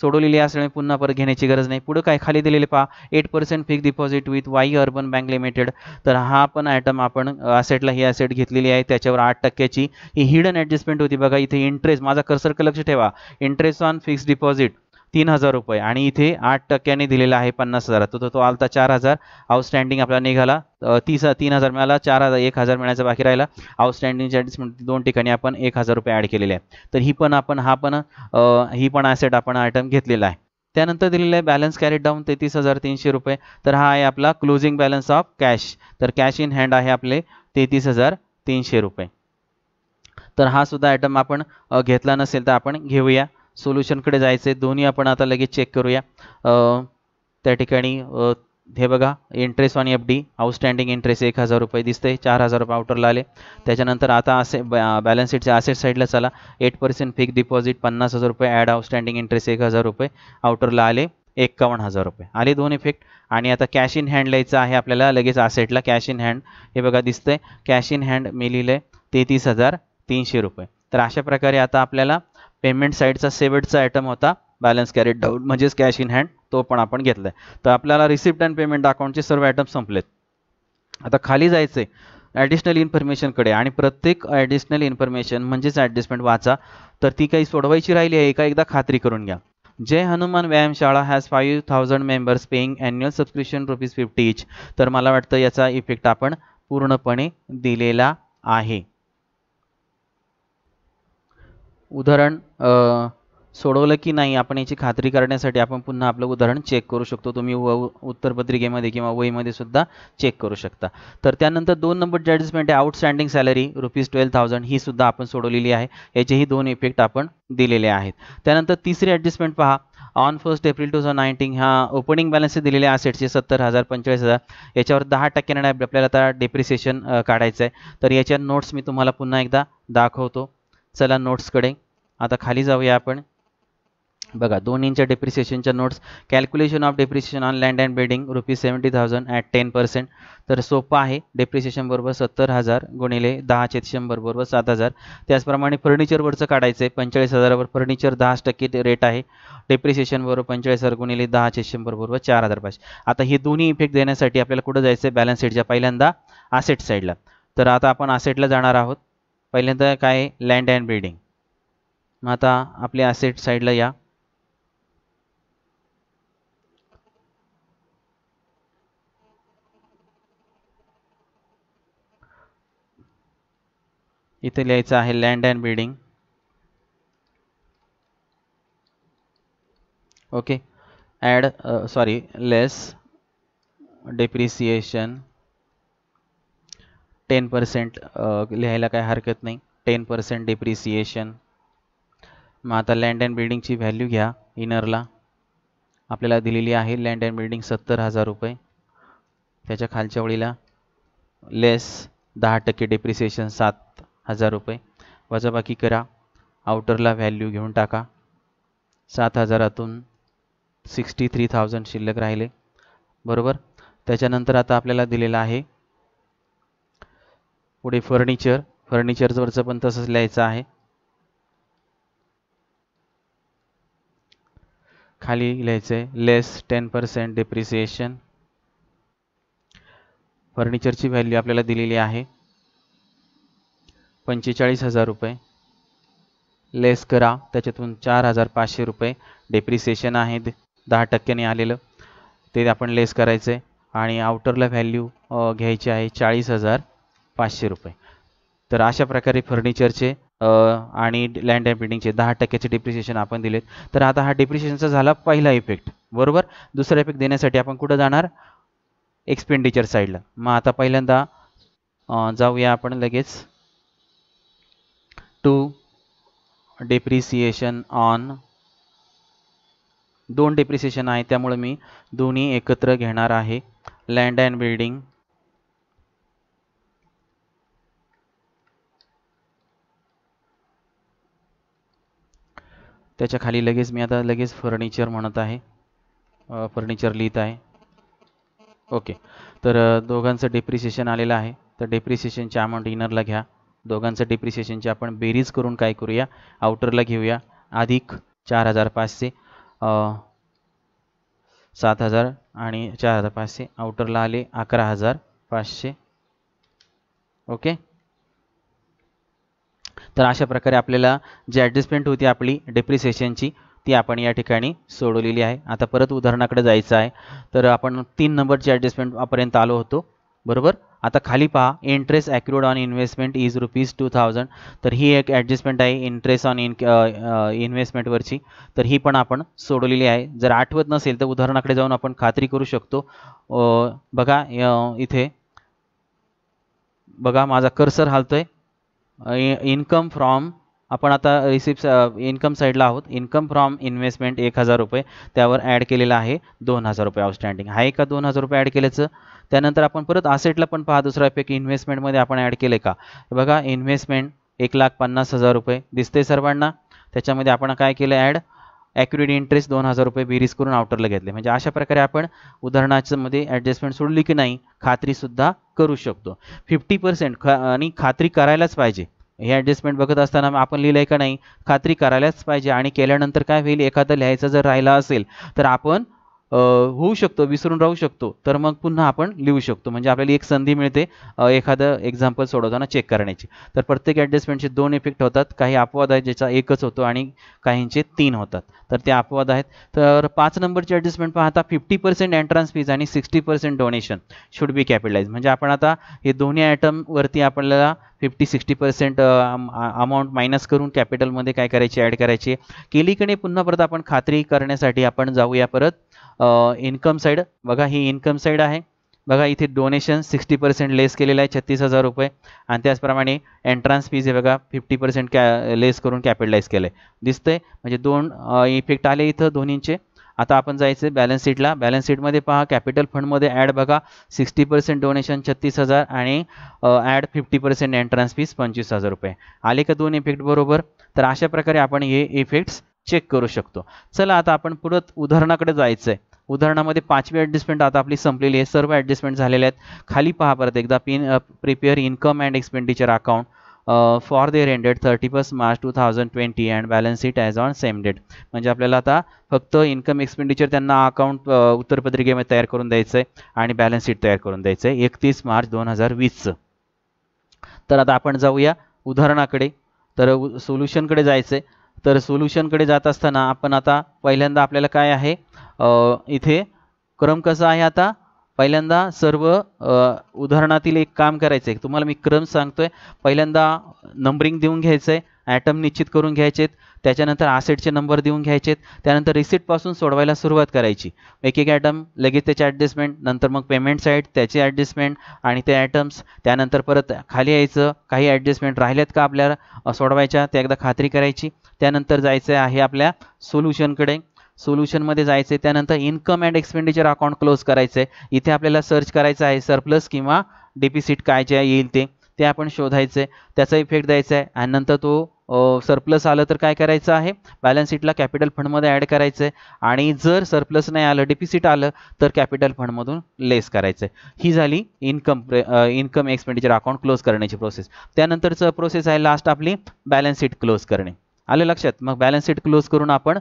सोडवलेली असल्यामुळे पुन्हा परत घेण्याची गरज नाही पुढं काय खाली दिलेले पहा eight percent fix deposit with Wai urban bank limited तर हा पण आयटम आपण असेटला ही असेट घेतलेली आहे त्याच्यावर आठ टक्क्याची ही हिडन ॲडजस्टमेंट होती बघा इथे इंटरेस्ट माझा कर्सरकडे लक्ष ठेवा इंटरेस्ट ऑन फिक्स डिपॉझिट तीन हजार रुपये आणि इथे आठ टक्क्याने दिलेला आहे पन्नास हजार तर तो आलता चार हजार आउटस्टँडिंग आपल्याला निघाला तीस तीन हजार मिळाला चार हजार एक हजार मिळायचा बाकी राहिला आउटस्टँडिंगच्या दोन ठिकाणी आपण एक हजार रुपये ॲड केलेले आहे तर ही पण आपण हा पण ही पण ॲसेट आपण आयटम घेतलेला आहे त्यानंतर दिलेला आहे बॅलन्स कॅरी डाऊन तेहतीस हजार तीनशे रुपये तर हा आहे आपला क्लोजिंग बॅलन्स ऑफ कॅश तर कॅश इन हँड आहे आपले तेहतीस हजार तीनशे रुपये तर हा सुद्धा आयटम आपण घेतला नसेल तर आपण घेऊया सोल्युशनकडे जायचं आहे दोन्ही आपण आता लगेच चेक करूया त्या ठिकाणी हे बघा interest on F D outstanding interest एक हजार रुपये दिसते चार हजार रुपये आउटरला आले त्याच्यानंतर आता असे बॅलन्स शीटच्या असेट साईडला चला एट पर्सेंट फिक्स डिपॉझिट पन्नास हजार रुपये ॲड आउटस्टँडिंग इंटरेस्ट एक हजार रुपये आउटरला आले एक्कावन्न हजार रुपये आले दोन इफेक्ट आणि आता कॅश इन हँड लिहायचं आहे आपल्याला लगेच आसेटला कॅश इन हँड हे बघा दिसतंय कॅश इन हँड मी लिहिलं आहे तेहतीस हजार तीनशे रुपये तर अशा प्रकारे आता आपल्याला पेमेंट साईडचा शेवटचा आयटम होता बॅलन्स कॅरेट डाऊन म्हणजेच कॅश इन हँड तो पण आपण घेतला तर आपल्याला रिसिप्ट अँड पेमेंट अकाउंटचे सर्व आयटम संपलेत आता खाली जायचे ॲडिशनल इन्फॉर्मेशनकडे आणि प्रत्येक ॲडिशनल इन्फॉर्मेशन म्हणजेच ॲडजस्टमेंट वाचा तर ती काही सोडवायची राहिली आहे का एकदा खात्री करून घ्या जय हनुमान व्यायामशाळा has five thousand members paying annual subscription rupees fifty each तर मला वाटतं याचा इफेक्ट आपण पूर्णपणे दिलेला आहे उदाहरण सोडवलं की नाही आपण याची खात्री करण्यासाठी आपण पुन्हा आपलं उदाहरण चेक करू शकतो तुम्ही व उत्तरपत्रिकेमध्ये किंवा वहीमध्ये सुद्धा चेक करू शकता तर त्यानंतर दोन नंबर ॲडजस्टमेंट आहे outstanding salary rupees twelve thousand ही सुद्धा आपण सोडवलेली आहे याचेही दोन इफेक्ट आपण दिलेले आहेत त्यानंतर तिसरी ॲडजस्टमेंट पहा on first April two thousand nineteen ह्या ओपनिंग बॅलन्सचे दिलेले असेट्सचे सत्तर हजार पंचेचाळीस हजार याच्यावर दहा टक्क्याने आपल्याला आता डेप्रिसिएशन काढायचं आहे तर याच्या नोट्स मी तुम्हाला पुन्हा एकदा दाखवतो चला नोट्सकडे आता खाली जाऊया आपण बघा दोन इंच डेप्रिसिएशनच्या notes calculation of depreciation on land and building rupees seventy thousand at ten percent तर सोपं आहे डेप्रिसिएशन बरोबर सत्तर हजार गुणिले दहा चे शंभर बरोबर सात हजार त्याचप्रमाणे फर्निचरवरचं काढायचं आहे पंचेचाळीस हजारावर फर्निचर दहा टक्के रेट आहे डेप्रिसिएशन बरोबर पंचेचाळीस हजार गुणिले दहा चे शंभर बरोबर चार हजार पाचशे आता हे दोन्ही इफेक्ट देण्यासाठी आपल्याला कुठं जायचं आहे बॅलन्स शीटच्या पहिल्यांदा आसेट साईडला तर आता आपण आसेटला जाणार आहोत पहिल्यांदा काय लँड अँड बिल्डिंग मग आता आपल्या असेट साईडला या इथे लिहायचं आहे land and building okay add sorry less depreciation ten percent लिहायला काय हरकत नाही टेन पर्सेंट डिप्रिसिएशन मग आता लँड अँड बिल्डिंगची व्हॅल्यू घ्या इनरला आपल्याला दिलेली आहे लँड अँड बिल्डिंग सत्तर हजार रुपये त्याच्या खालच्या ओळीला लेस दहा टक्के डेप्रिसिएशन सात हजार रुपये वजाबाकी करा आउटरला व्हॅल्यू घेऊन टाका सात हजारातून सिक्स्टी थ्री थाउजंड शिल्लक राहिले बरोबर त्याच्यानंतर आता आपल्याला दिलेला आहे पुढे फर्निचर फर्निचरवरचं पण तसंच लिहायचं आहे खाली लिहायचं आहे लेस टेन पर्सेंट डेप्रिसिएशन फर्निचरची व्हॅल्यू आपल्याला दिलेली आहे पंचेचाळीस हजार रुपये लेस करा त्याच्यातून चार हजार पाचशे रुपये डेप्रिसिएशन आहे दहा टक्क्याने आलेलं ते आपण लेस करायचं आहे आणि आउटरला व्हॅल्यू घ्यायची आहे चाळीस हजार पाचशे रुपये तर अशा प्रकारे फर्निचरचे आणि लँड अँड बिल्डिंगचे दहा टक्क्याचे डिप्रिसिएशन आपण दिलेत तर आता हा डिप्रिसिएशनचा झाला पहिला इफेक्ट बरोबर दुसरा इफेक्ट देण्यासाठी आपण कुठं जाणार एक्सपेंडिचर साईडला मग आता पहिल्यांदा जाऊया आपण लगेच टू डेप्रिसिएशन ऑन दोन डेप्रिसिएशन आहे त्यामुळे मी दोन्ही एकत्र घेणार आहे लँड अँड बिल्डिंग त्याच्या खाली लगेच मी आता लगेच फर्निचर म्हणत आहे फर्निचर लिहित आहे ओके तर दोघांचं डेप्रिसिएशन आलेलं आहे तर डिप्रिसिएशनच्या अमाऊंट इनरला घ्या दोघांचं डेप्रिसिएशनची आपण बेरीज करून काय करूया आउटरला घेऊया अधिक चार हजार पाचशे सात हजार आणि चार हजार पाचशे आउटरला आले अकरा हजार पाचशे ओके तर अशा प्रकारे आपल्याला जी ॲडजस्टमेंट होती आपली डेप्रिसिएशनची ती आपण या ठिकाणी सोडवलेली आहे आता परत उदाहरणाकडे जायचं आहे तर आपण तीन नंबरची ॲडजस्टमेंटपर्यंत आलो होतो बरोबर आता खाली पहा interest accrued on investment is rupees two thousand तर ही एक ॲडजस्टमेंट आहे इंटरेस्ट ऑन इन इन्व्हेस्टमेंटवरची तर ही पण आपण सोडवलेली आहे जर आठवत नसेल तर उदाहरणाकडे जाऊन आपण खात्री करू शकतो बघा इथे बघा माझा कर्सर हालतोय इन्कम फ्रॉम आपण आता रिसिप्स इन्कम साईडला आहोत इन्कम फ्रॉम इन्व्हेस्टमेंट एक हजार रुपये त्यावर ॲड केलेलं आहे दोन हजार रुपये आउटस्टँडिंग आहे का दोन हजार रुपये ॲड केल्याचं त्यानंतर आपण परत असेटला पण पहा दुसरा इफेक्ट इन्व्हेस्टमेंटमध्ये आपण ॲड केले का बघा इन्व्हेस्टमेंट एक लाख पन्नास हजार रुपये दिसते सर्वांना त्याच्यामध्ये आपण काय केलं ॲड ॲक्युरेट इंटरेस्ट दोन हजार रुपये बेरीज करून आउटरला घेतले म्हणजे अशा प्रकारे आपण उदाहरणाच्या मध्ये ॲडजस्टमेंट सोडली की नाही खात्रीसुद्धा करू शकतो फिफ्टी पर्सेंट ख आणि खात्री करायलाच पाहिजे हे ॲडजस्टमेंट बघत असताना आपण लिहिलं आहे का नाही खात्री करायलाच पाहिजे आणि केल्यानंतर काय होईल एखादं लिहायचं जर राहिला असेल तर आपण होऊ शकतो विसरून राहू शकतो तर मग पुन्हा आपण लिहू शकतो म्हणजे आपल्याला एक संधी मिळते एखादं एक्झाम्पल सोडवताना चेक करण्याची तर प्रत्येक ॲडजस्टमेंटचे दोन इफेक्ट होतात काही अपवाद आहेत ज्याचा एकच होतो आणि काहींचे तीन होतात तर ते अपवाद आहेत तर पाच नंबरची ॲडजस्टमेंट पाहता फिफ्टी पर्सेंट एंट्रान्स फीज आणि sixty percent donation should be capitalise म्हणजे आपण आता हे दोन्ही आयटमवरती आपल्याला fifty sixty percent amount minus करून कॅपिटलमध्ये काय करायचे ॲड करायचे केली पुन्हा परत आपण खात्री करण्यासाठी आपण जाऊया परत इन्कम साईड बघा ही इन्कम साईड आहे बघा इथे डोनेशन सिक्स्टी पर्सेंट लेस केलेलं आहे छत्तीस हजार रुपये आणि त्याचप्रमाणे एंट्रन्स फीज हे बघा फिफ्टी पर्सेंट कॅ लेस करून कॅपिटलाईज केलं आहे दिसतंय म्हणजे दोन इफेक्ट आले इथं दोन्हींचे आता आपण जायचं बॅलन्स शीटला बॅलन्स शीटमध्ये पहा कॅपिटल फंडमध्ये ॲड बघा सिक्स्टी पर्सेंट डोनेशन छत्तीस हजार आणि add fifty percent entrance fees पंचवीस हजार रुपये आले का दोन इफेक्ट बरोबर तर अशा प्रकारे आपण हे इफेक्ट्स चेक करू शकतो चला आता आपण पुरत उदाहरणाकडे जायचं आहे उदाहरणामध्ये पाचवी ॲडजस्टमेंट आता आपली संपलेली आहे सर्व ॲडजस्टमेंट झालेले आहेत खाली पहा परत एकदा pin prepare income and expenditure account for the year ended thirty first March two thousand twenty and balance it as on same date म्हणजे आपल्याला आता फक्त इन्कम एक्सपेंडिचर त्यांना अकाउंट उत्तरपत्रिकेमध्ये तयार करून द्यायचं आहे आणि बॅलन्स शीट तयार करून द्यायचं आहे एकतीस मार्च दोन हजार वीसचं तर आता आपण जाऊया उदाहरणाकडे तर सोल्युशनकडे जायचं आहे तर सोल्युशनकडे जात असताना आपण आता पहिल्यांदा आपल्याला काय आहे इथे क्रम कसा आहे आता पहिल्यांदा सर्व उदाहरणातील एक काम करायचं तुम्हाला मी क्रम सांगतोय पहिल्यांदा नंबरिंग देऊन घ्यायचं ॲटम निश्चित करून घ्यायचेत त्याच्यानंतर आसेटचे नंबर देऊन घ्यायचेत त्यानंतर रिसिटपासून सोडवायला सुरुवात करायची एक एक ॲटम लगेच त्याचे ॲडजस्टमेंट नंतर मग पेमेंट साईड त्याचे ॲडजस्टमेंट आणि ते ॲटम्स त्यानंतर परत खाली यायचं काही ॲडजस्टमेंट राहिल्यात का आपल्याला सोडवायच्या ते एकदा खात्री करायची त्यानंतर जायचं आहे आपल्या सोल्युशनकडे सोल्युशनमध्ये जायचं आहे त्यानंतर income and expenditure account close करायचं आहे इथे आपल्याला सर्च करायचं आहे सरप्लस किंवा डेपिसिट काय जे येईल ते ते आपण शोधायचं आहे त्याचा इफेक्ट द्यायचा आहे आणि नंतर तो सरप्लस आलं तर काय करायचं आहे बॅलन्स शीटला कॅपिटल फंडमध्ये ॲड करायचं आहे आणि जर सरप्लस नाही आलं डिपिसिट आलं तर कॅपिटल फंडमधून लेस करायचं आहे ही झाली income income expenditure account close करण्याची प्रोसेस त्यानंतरचं प्रोसेस आहे लास्ट आपली बॅलन्स शीट क्लोज करणे आलं लक्षात मग बॅलन्स शीट क्लोज करून आपण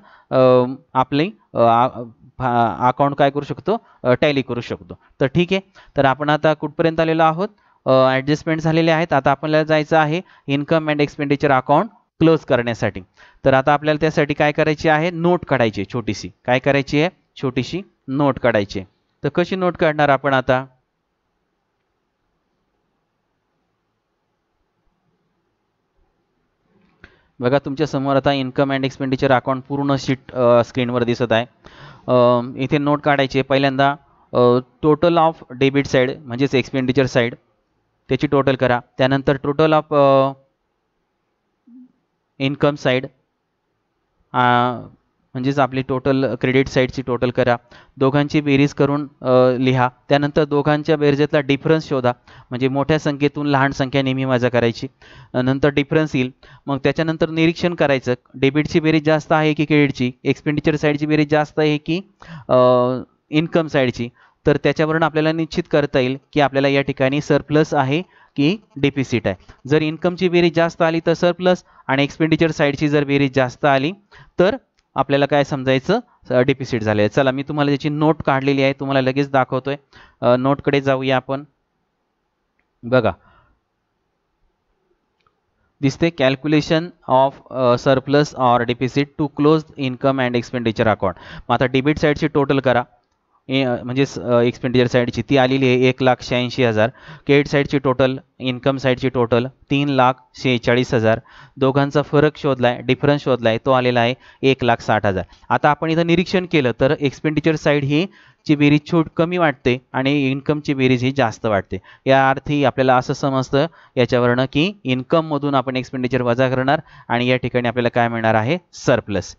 आपली अकाउंट काय करू शकतो टॅली करू शकतो तर ठीक आहे तर आपण आता कुठपर्यंत आलेलो आहोत ॲडजस्टमेंट झालेले आहेत आता आपल्याला जायचं आहे income and expenditure account close करण्यासाठी तर आता आपल्याला त्यासाठी काय करायची आहे नोट काढायची छोटीशी काय करायची आहे छोटीशी नोट काढायची तर कशी नोट काढणार आपण आता बघा तुमच्या समोर आता इन्कम अँड एक्सपेंडिचर अकाउंट पूर्ण शीट स्क्रीनवर दिसत आहे इथे नोट काढायची पहिल्यांदा टोटल ऑफ डेबिट साईड म्हणजेच एक्सपेंडिचर साईड त्याची टोटल करा त्यानंतर टोटल ऑफ इन्कम साईड म्हणजेच आपली टोटल क्रेडिट साईडची टोटल करा दोघांची बेरीज करून लिहा त्यानंतर दोघांच्या बेरजेतला डिफरन्स शोधा म्हणजे मोठ्या संख्येतून लहान संख्या नेहमी माझा करायची नंतर डिफरन्स येईल मग त्याच्यानंतर निरीक्षण करायचं डेबिटची बेरीज जास्त आहे की क्रेडिटची एक्सपेंडिचर साईडची बेरीज जास्त आहे की इन्कम साईडची तर त्याच्यावरून आपल्याला निश्चित करता येईल की आपल्याला या ठिकाणी सरप्लस आहे की डेफिसिट आहे जर इन्कमची बेरीज जास्त आली तर सरप्लस आणि एक्सपेंडिचर साईडची जर बेरीज जास्त आली तर आपल्याला काय समजायचं डेफिसिट झाले चला मी तुम्हाला त्याची नोट काढलेली आहे तुम्हाला लगेच दाखवतोय नोटकडे जाऊया आपण बघा दिसते calculation of surplus or deficit to close income and expenditure account मग आता डेबिट साईडची टोटल करा म्हणजे एक्सपेंडिचर साईडची ती आलेली आहे एक लाख शहाऐंशी हजार क्रेडिट साईडची टोटल इन्कम साईडची टोटल तीन लाख शेहेचाळीस हजार दोघांचा फरक शोधला आहे डिफरन्स शोधला आहे तो आलेला आहे एक लाख साठ हजार आता आपण इथं निरीक्षण केलं तर एक्सपेंडिचर साईड ही ची बेरीज छोट कमी वाटते आणि इन्कमची बेरीज ही जास्त वाटते या अर्थी आपल्याला असं समजतं याच्यावरनं की इन्कममधून आपण एक्सपेंडिचर वजा करणार आणि या ठिकाणी आपल्याला काय मिळणार आहे सरप्लस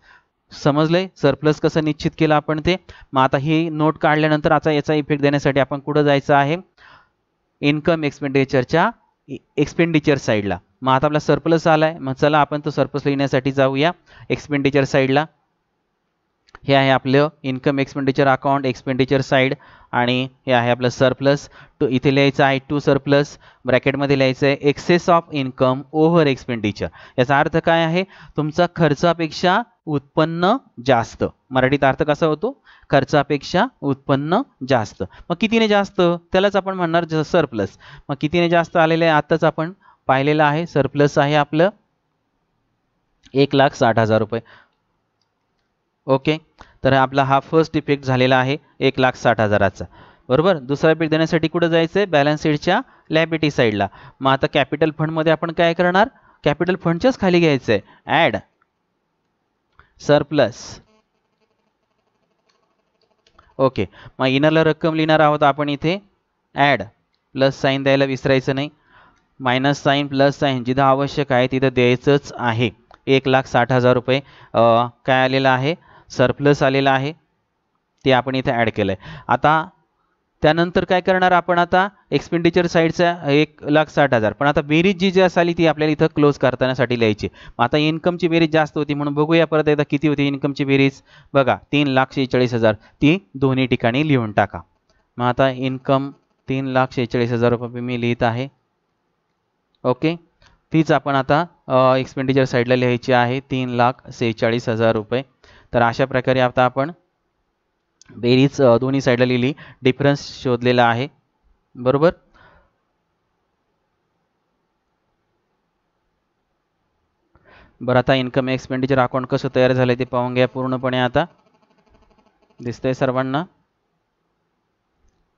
समजलंय सरप्लस कसं निश्चित केलं आपण ते मग आता ही नोट काढल्यानंतर आता याचा इफेक्ट देण्यासाठी आपण कुठं जायचं आहे इन्कम एक्सपेंडिचरच्या एक्सपेंडिचर साईडला मग आता आपला सरप्लस आला मग चला आपण तो सरप्लस लिहिण्यासाठी जाऊया एक्सपेंडिचर साईडला हे आहे आपलं income expenditure account expenditure side आणि हे आहे आपलं सरप्लस टू इथे लिहायचं आहे टू सरप्लस ब्रॅकेटमध्ये लिहायचं आहे excess of income over expenditure याचा अर्थ काय आहे तुमचा खर्चापेक्षा उत्पन्न जास्त मराठीत अर्थ कसा होतो खर्चापेक्षा उत्पन्न जास्त मग कितीने जास्त त्यालाच आपण म्हणणार सरप्लस मग कितीने जास्त आलेले आहे आत्ताच आपण पाहिलेलं आहे सरप्लस आहे आपलं एक लाख साठ हजार रुपये ओके तर आपला हा फर्स्ट इफेक्ट झालेला आहे एक लाख साठ हजाराचा बरोबर दुसरा इफेक्ट देण्यासाठी कुठं जायचं आहे बॅलन्स शीटच्या लॅबिटी साईडला मग आता कॅपिटल फंडमध्ये आपण काय करणार कॅपिटल फंडच्याच खाली घ्यायचं आहे ॲड सरप्लस ओके मग इनरला रक्कम लिहिणार आहोत आपण इथे ॲड प्लस साईन द्यायला विसरायचं नाही मायनस साईन प्लस साईन जिथं आवश्यक आहे तिथं द्यायचंच आहे एक लाख साठ हजार रुपये काय आलेलं आहे सरप्लस आलेलं आहे ते आपण इथे ॲड केलं आहे आता त्यानंतर काय करणार आपण आता एक्सपेंडिचर साईडचा एक लाख साठ हजार पण आता बेरीज जी जी असाली ती आपल्याला इथं क्लोज करतानासाठी लिहायची आता इन्कमची बेरीज जास्त होती म्हणून बघूया परत एकदा किती होती इन्कमची बेरीज बघा तीन लाख शेहेचाळीस हजार ती दोन्ही ठिकाणी लिहून टाका मग आता इन्कम तीन लाख शेहेचाळीस हजार रुपये मी लिहित आहे ओके तीच आपण आता एक्सपेंडिचर साईडला लिहायची आहे तीन लाख सेहेचाळीस हजार रुपये तर अशा प्रकारे आता आपण बेरीज दोन्ही साईडला लिहिली डिफरन्स शोधलेला आहे बरोबर बरं आता इन्कम एक्सपेंडिचर अकाउंट कसं तयार झालंय ते पाहून घ्या पूर्णपणे आता दिसतंय सर्वांना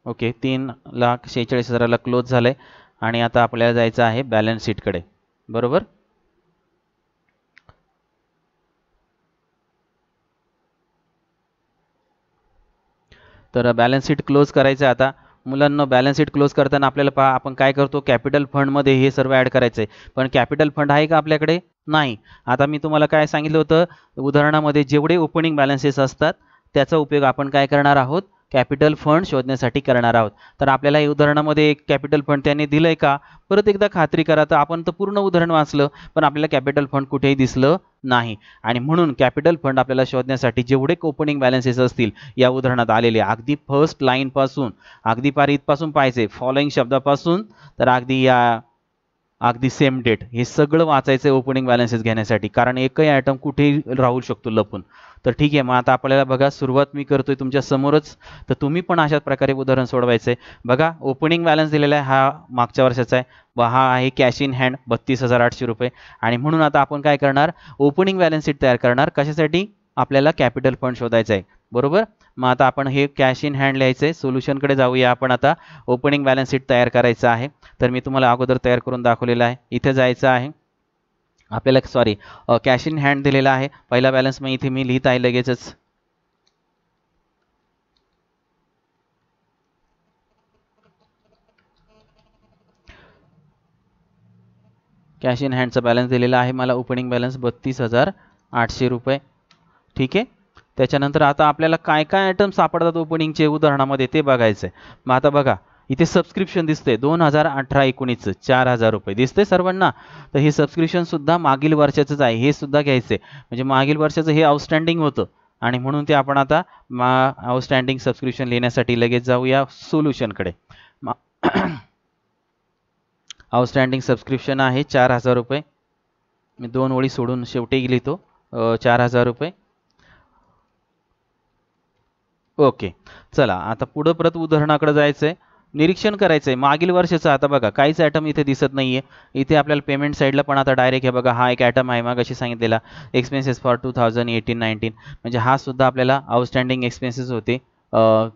ओके तीन लाख शेहेचाळीस हजाराला क्लोज झालंय आणि आता आपल्याला जायचं आहे बॅलन्स शीटकडे बरोबर तर बॅलन्स शीट क्लोज करायचं आहे आता मुलांना बॅलन्स शीट क्लोज करताना आपल्याला पहा आपण काय करतो कॅपिटल फंडमध्ये हे सर्व ॲड करायचं आहे पण कॅपिटल फंड आहे का आपल्याकडे नाही आता मी तुम्हाला काय सांगितलं होतं उदाहरणामध्ये जेवढे ओपनिंग बॅलन्सेस असतात त्याचा उपयोग आपण काय करणार आहोत कॅपिटल फंड शोधण्यासाठी करणार आहोत तर आपल्याला या उदाहरणामध्ये कॅपिटल फंड त्यांनी दिलं आहे का परत एकदा खात्री करा तर आपण तर पूर्ण उदाहरण वाचलं पण आपल्याला कॅपिटल फंड कुठेही दिसलं नाही आणि म्हणून कॅपिटल फंड आपल्याला शोधण्यासाठी जेवढे ओपनिंग बॅलन्सेस असतील या उदाहरणात आलेले अगदी फर्स्ट लाईनपासून अगदी पारीतपासून इथपासून पाहिजे फॉलोईंग शब्दापासून तर अगदी या अगदी सेम डेट हे सगळं वाचायचं आहे ओपनिंग बॅलन्सेस घेण्यासाठी कारण एकही आयटम कुठेही राहू शकतो लपून तर ठीक आहे मग आता आपल्याला बघा सुरुवात मी करतोय तुमच्या समोरच तर तुम्ही पण अशाच प्रकारे उदाहरण सोडवायचं आहे बघा ओपनिंग बॅलन्स दिलेला आहे हा मागच्या वर्षाचा आहे व हा आहे कॅश इन हँड बत्तीस हजार आठशे रुपये आणि म्हणून आता आपण काय करणार ओपनिंग बॅलन्स शीट तयार करणार कशासाठी आपल्याला कॅपिटल फंड शोधायचा आहे बरोबर मग आता आपण हे कॅश इन हँड लिहायचं आहे सोल्युशनकडे जाऊया आपण आता ओपनिंग बॅलन्स शीट तयार करायचं आहे तर मी तुम्हाला अगोदर तयार करून दाखवलेलं आहे इथे जायचं आहे आपल्याला सॉरी कॅश इन हँड दिलेला आहे पहिला बॅलन्स मग इथे मी लिहित आहे लगेचच कॅश इन हँडचा बॅलन्स दिलेला आहे मला ओपनिंग बॅलन्स बत्तीस हजार आठशे रुपये ठीक आहे त्याच्यानंतर आता आपल्याला काय काय आयटम सापडतात ओपनिंगचे उदाहरणामध्ये ते बघायचं आहे मग आता बघा इथे सबस्क्रिप्शन दिसते दोन हजार अठरा एकोणीसचं चार हजार रुपये दिसते सर्वांना तर हे सुद्धा मागील वर्षाचंच आहे हे सुद्धा घ्यायचं आहे म्हणजे मागील वर्षाचं हे आउटस्टँडिंग होतं आणि म्हणून ते आपण आता मा आउटस्टँडिंग सबस्क्रिप्शन लिहिण्यासाठी लगेच जाऊया सोल्युशनकडे आउटस्टँडिंग सबस्क्रिप्शन आहे चार हजार रुपये मी दोन ओळी सोडून शेवटी लिहितो चार हजार रुपये ओके चला आता पुढं परत उदाहरणाकडे जायचं आहे निरीक्षण करायचं आहे मागील वर्षाचं आता बघा काहीच ॲटम इथे दिसत नाही आहे इथे आपल्याला पेमेंट साईडला पण आता डायरेक्ट हे बघा हा एक ॲटम आहे मग अशी सांगितलेला expenses for two thousand eighteen nineteen म्हणजे हा सुद्धा आपल्याला आउटस्टँडिंग एक्सपेन्सेस होते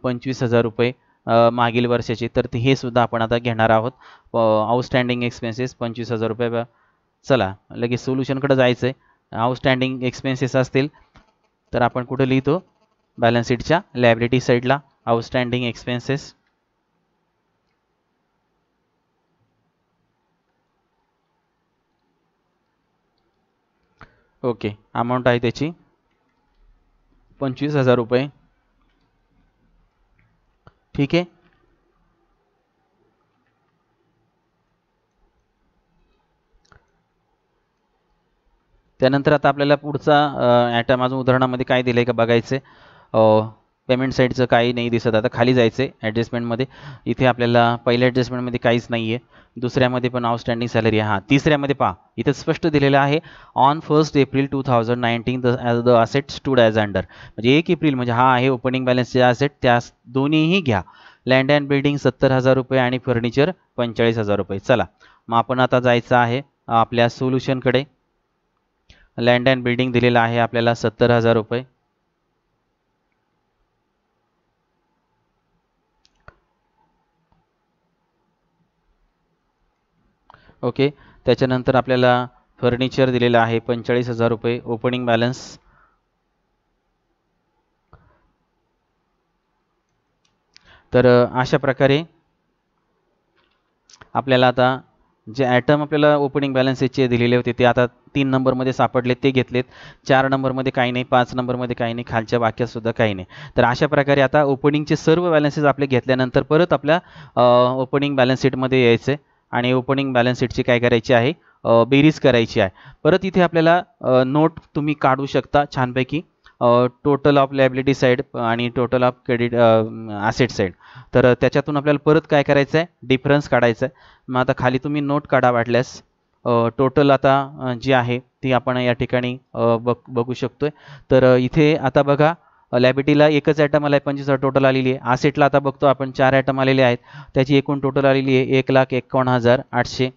पंचवीस हजार रुपये मागील वर्षाचे तर ते हे सुद्धा आपण आता घेणार आहोत आउटस्टँडिंग एक्सपेन्सेस पंचवीस हजार रुपये चला लगेच सोल्युशनकडे जायचं आहे आउटस्टँडिंग एक्सपेन्सेस असतील तर आपण कुठे लिहितो बॅलन्स शीटच्या लायबिलिटी साईडला आउटस्टँडिंग एक्सपेन्सेस ओके अमाऊंट आहे त्याची पंचवीस हजार रुपये ठीक आहे त्यानंतर आता आपल्याला पुढचा ॲटम अजून उदाहरणामध्ये काय दिलं आहे का बघायचं पेमेंट साईडचं काही नाही दिसत आता खाली जायचं आहे ॲडजस्टमेंटमध्ये इथे आपल्याला पहिल्या ॲडजस्टमेंटमध्ये काहीच नाही आहे दुसऱ्यामध्ये पण आउटस्टँडिंग सॅलरी आहे हां तिसऱ्यामध्ये पहा इथं स्पष्ट दिलेलं आहे on first April two thousand the as the asset stood as under म्हणजे एक एप्रिल म्हणजे हा आहे ओपनिंग बॅलन्सचे असेट त्या दोन्हीही घ्या लँड अँड बिल्डिंग सत्तर हजार रुपये आणि फर्निचर पंचेचाळीस हजार रुपये चला मग आपण आता जायचं आहे आपल्या सोल्युशनकडे लँड अँड बिल्डिंग दिलेलं आहे आपल्याला सत्तर हजार रुपये ओके त्याच्यानंतर आपल्याला फर्निचर दिलेलं आहे पंचेचाळीस हजार रुपये ओपनिंग बॅलन्स तर अशा प्रकारे आपल्याला आता जे ॲटम आपल्याला ओपनिंग बॅलन्सेसचे दिलेले होते ते आता तीन नंबरमध्ये सापडले ते घेतलेत चार नंबरमध्ये काही नाही पाच नंबरमध्ये काही नाही खालच्या वाक्यातसुद्धा काही नाही तर अशा प्रकारे आता ओपनिंगचे सर्व बॅलन्सेस आपले घेतल्यानंतर परत आपल्या ओपनिंग बॅलन्स शीटमध्ये यायचे आणि ओपनिंग बॅलन्स शीटची काय करायची आहे बेरीज करायची आहे परत इथे आपल्याला नोट तुम्ही काढू शकता छानपैकी टोटल ऑफ लॅबिलिटी साईड आणि total of credit asset side तर त्याच्यातून आपल्याला परत काय करायचं आहे डिफरन्स काढायचा आहे मग आता खाली तुम्ही नोट काढा वाटल्यास टोटल आता जी आहे ती आपण या ठिकाणी बघ बघू शकतोय तर इथे आता बघा लॅबिटीला एकच ॲटम आला आहे पंचवीस हजार टोटल आलेली आहे आसेटला आता बघतो आपण चार ॲटम आलेले आहेत त्याची एकूण टोटल आलेली आहे एक लाख एकावन्न हजार आठशे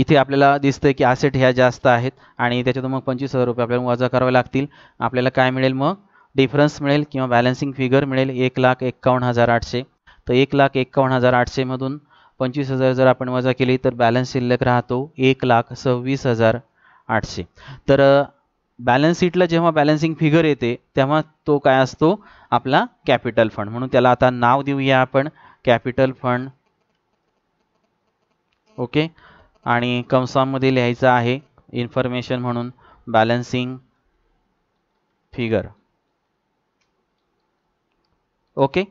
इथे आपल्याला आहे की आसेट ह्या जास्त आहेत आणि त्याच्यातून मग पंचवीस हजार रुपये आपल्याला वजा करावे लागतील आपल्याला काय मिळेल मग डिफरन्स मिळेल किंवा बॅलन्सिंग फिगर मिळेल एक लाख एक्कावन्न हजार आठशे तर एक लाख एक्कावन्न हजार आठशेमधून पंचवीस हजार जर आपण वजा केली तर बॅलन्स शिल्लक राहतो एक लाख सव्वीस हजार आठशे तर बॅलन्स शीटला जेव्हा बॅलन्सिंग फिगर येते तेव्हा तो काय असतो आपला कॅपिटल फंड म्हणून त्याला आता नाव देऊया आपण कॅपिटल फंड ओके आणि कंसामध्ये लिहायचं आहे इन्फॉर्मेशन म्हणून बॅलन्सिंग फिगर ओके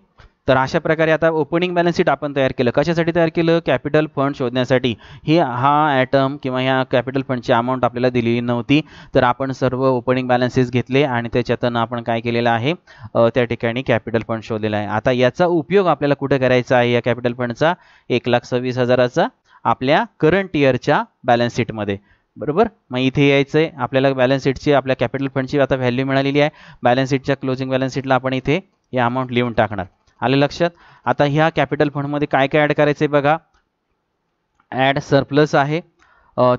तर अशा प्रकारे आता ओपनिंग बॅलन्स शीट आपण तयार केलं कशासाठी तयार केलं कॅपिटल फंड शोधण्यासाठी ही हा ॲटम किंवा ह्या कॅपिटल फंडची अमाऊंट आपल्याला दिलेली नव्हती तर आपण सर्व ओपनिंग बॅलन्सेस घेतले आणि त्याच्यातनं आपण काय केलेलं आहे त्या ठिकाणी कॅपिटल फंड शोधलेला आहे आता याचा उपयोग आपल्याला कुठे करायचा आहे या कॅपिटल फंडचा एक लाख सव्वीस हजाराचा आपल्या करंट इयरच्या बॅलन्स शीटमध्ये बरोबर मग इथे यायचं आहे आपल्याला बॅलन्स शीटची आपल्या कॅपिटल फंडची आता व्हॅल्यू मिळालेली आहे बॅलन्स शीटच्या क्लोजिंग बॅलन्स शीटला आपण इथे या अमाऊंट लिहून टाकणार आले लक्षात आता ह्या कॅपिटल फंडमध्ये काय काय ॲड करायचं आहे बघा ॲड सरप्लस आहे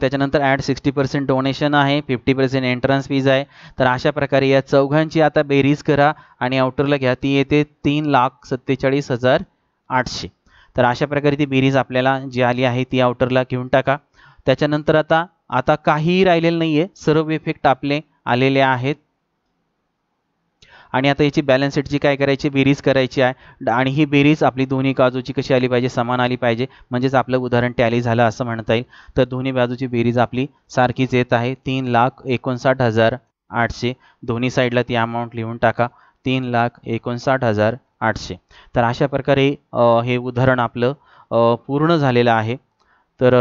त्याच्यानंतर ॲड सिक्स्टी पर्सेंट डोनेशन आहे फिफ्टी पर्सेंट एंट्रन्स फीज आहे तर अशा प्रकारे या चौघांची आता बेरीज करा आणि आउटरला घ्या ती येते तीन लाख सत्तेचाळीस हजार आठशे तर अशा प्रकारे ती बेरीज आपल्याला जी आली आहे ती आउटरला घेऊन टाका त्याच्यानंतर आता आता काहीही राहिलेलं नाही आहे सर्व इफेक्ट आपले आलेले आहेत आणि आता याची बॅलन्स शीटची काय करायची बेरीज करायची आहे आणि ही बेरीज आपली दोन्ही बाजूची कशी आली पाहिजे समान आली पाहिजे म्हणजेच आपलं उदाहरण टॅली झालं असं म्हणता येईल तर दोन्ही बाजूची बेरीज आपली सारखीच येत आहे तीन लाख एकोणसाठ हजार आठशे दोन्ही साईडला ती अमाऊंट लिहून टाका तीन लाख एकोणसाठ हजार आठशे तर अशा प्रकारे हे उदाहरण आपलं पूर्ण झालेलं आहे तर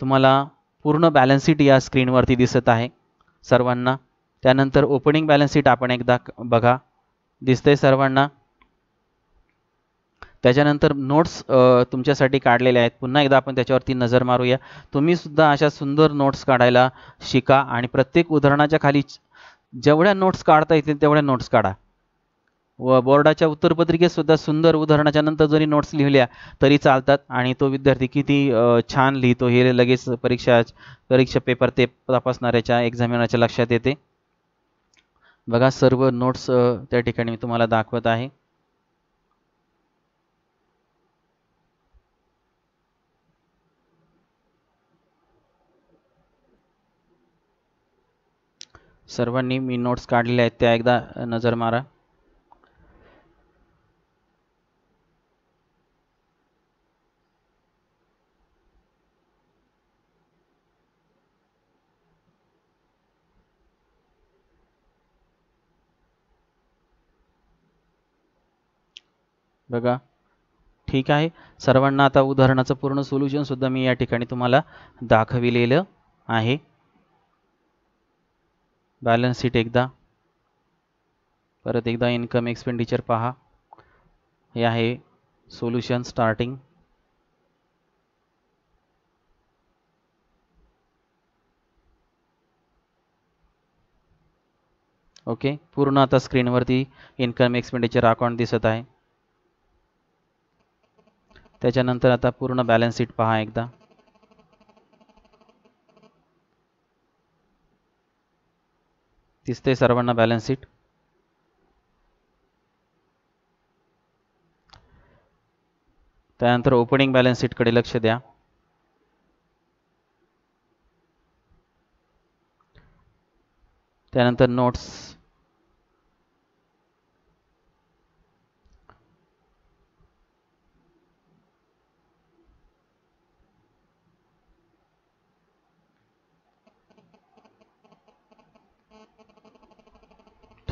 तुम्हाला पूर्ण बॅलन्स शीट या स्क्रीनवरती दिसत आहे सर्वांना त्यानंतर ओपनिंग बॅलन्स शीट आपण एकदा बघा दिसते सर्वांना त्याच्यानंतर नोट्स तुमच्यासाठी काढलेले आहेत पुन्हा एकदा आपण त्याच्यावरती नजर मारूया तुम्ही सुद्धा अशा सुंदर नोट्स काढायला शिका आणि प्रत्येक उदाहरणाच्या खाली जेवढ्या नोट्स काढता येतील तेवढ्या नोट्स काढा व बोर्डाच्या उत्तरपत्रिकेत सुद्धा सुंदर उदाहरणाच्या नंतर जरी नोट्स लिहिल्या तरी चालतात आणि तो विद्यार्थी किती छान लिहितो हे लगेच परीक्षा परीक्षा पेपर ते तपासणाऱ्याच्या एक्झामिनरच्या लक्षात येते बघा सर्व नोट्स त्या ठिकाणी मी तुम्हाला दाखवत आहे सर्वांनी मी नोट्स काढलेले आहेत त्या एकदा नजर मारा बघा ठीक आहे सर्वांना आता उदाहरणाचं पूर्ण सोल्युशन सुद्धा मी या ठिकाणी तुम्हाला दाखविलेलं आहे बॅलन्स शीट एकदा परत एकदा इन्कम एक्सपेंडिचर पहा हे आहे सोल्युशन स्टार्टिंग ओके पूर्ण आता स्क्रीनवरती इन्कम एक्सपेंडिचर अकाउंट दिसत आहे त्याच्यानंतर आता पूर्ण बॅलन्स शीट पहा एकदा दिसते सर्वांना बॅलन्स शीट त्यानंतर ओपनिंग बॅलन्स शीटकडे लक्ष द्या त्यानंतर नोट्स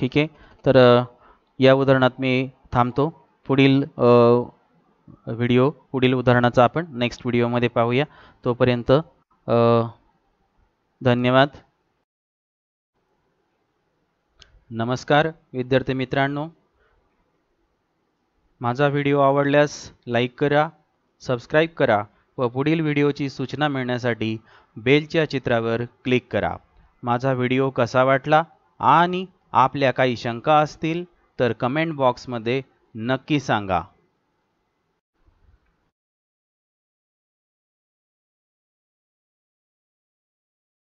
ठीक आहे तर या उदाहरणात मी थांबतो पुढील व्हिडिओ पुढील उदाहरणाचा आपण नेक्स्ट व्हिडिओमध्ये पाहूया तोपर्यंत धन्यवाद नमस्कार विद्यार्थी मित्रांनो माझा व्हिडिओ आवडल्यास लाईक करा सबस्क्राईब करा व पुढील व्हिडिओची सूचना मिळण्यासाठी बेलच्या चित्रावर क्लिक करा माझा व्हिडिओ कसा वाटला आणि आपल्या काही शंका असतील तर कमेंट बॉक्समध्ये नक्की सांगा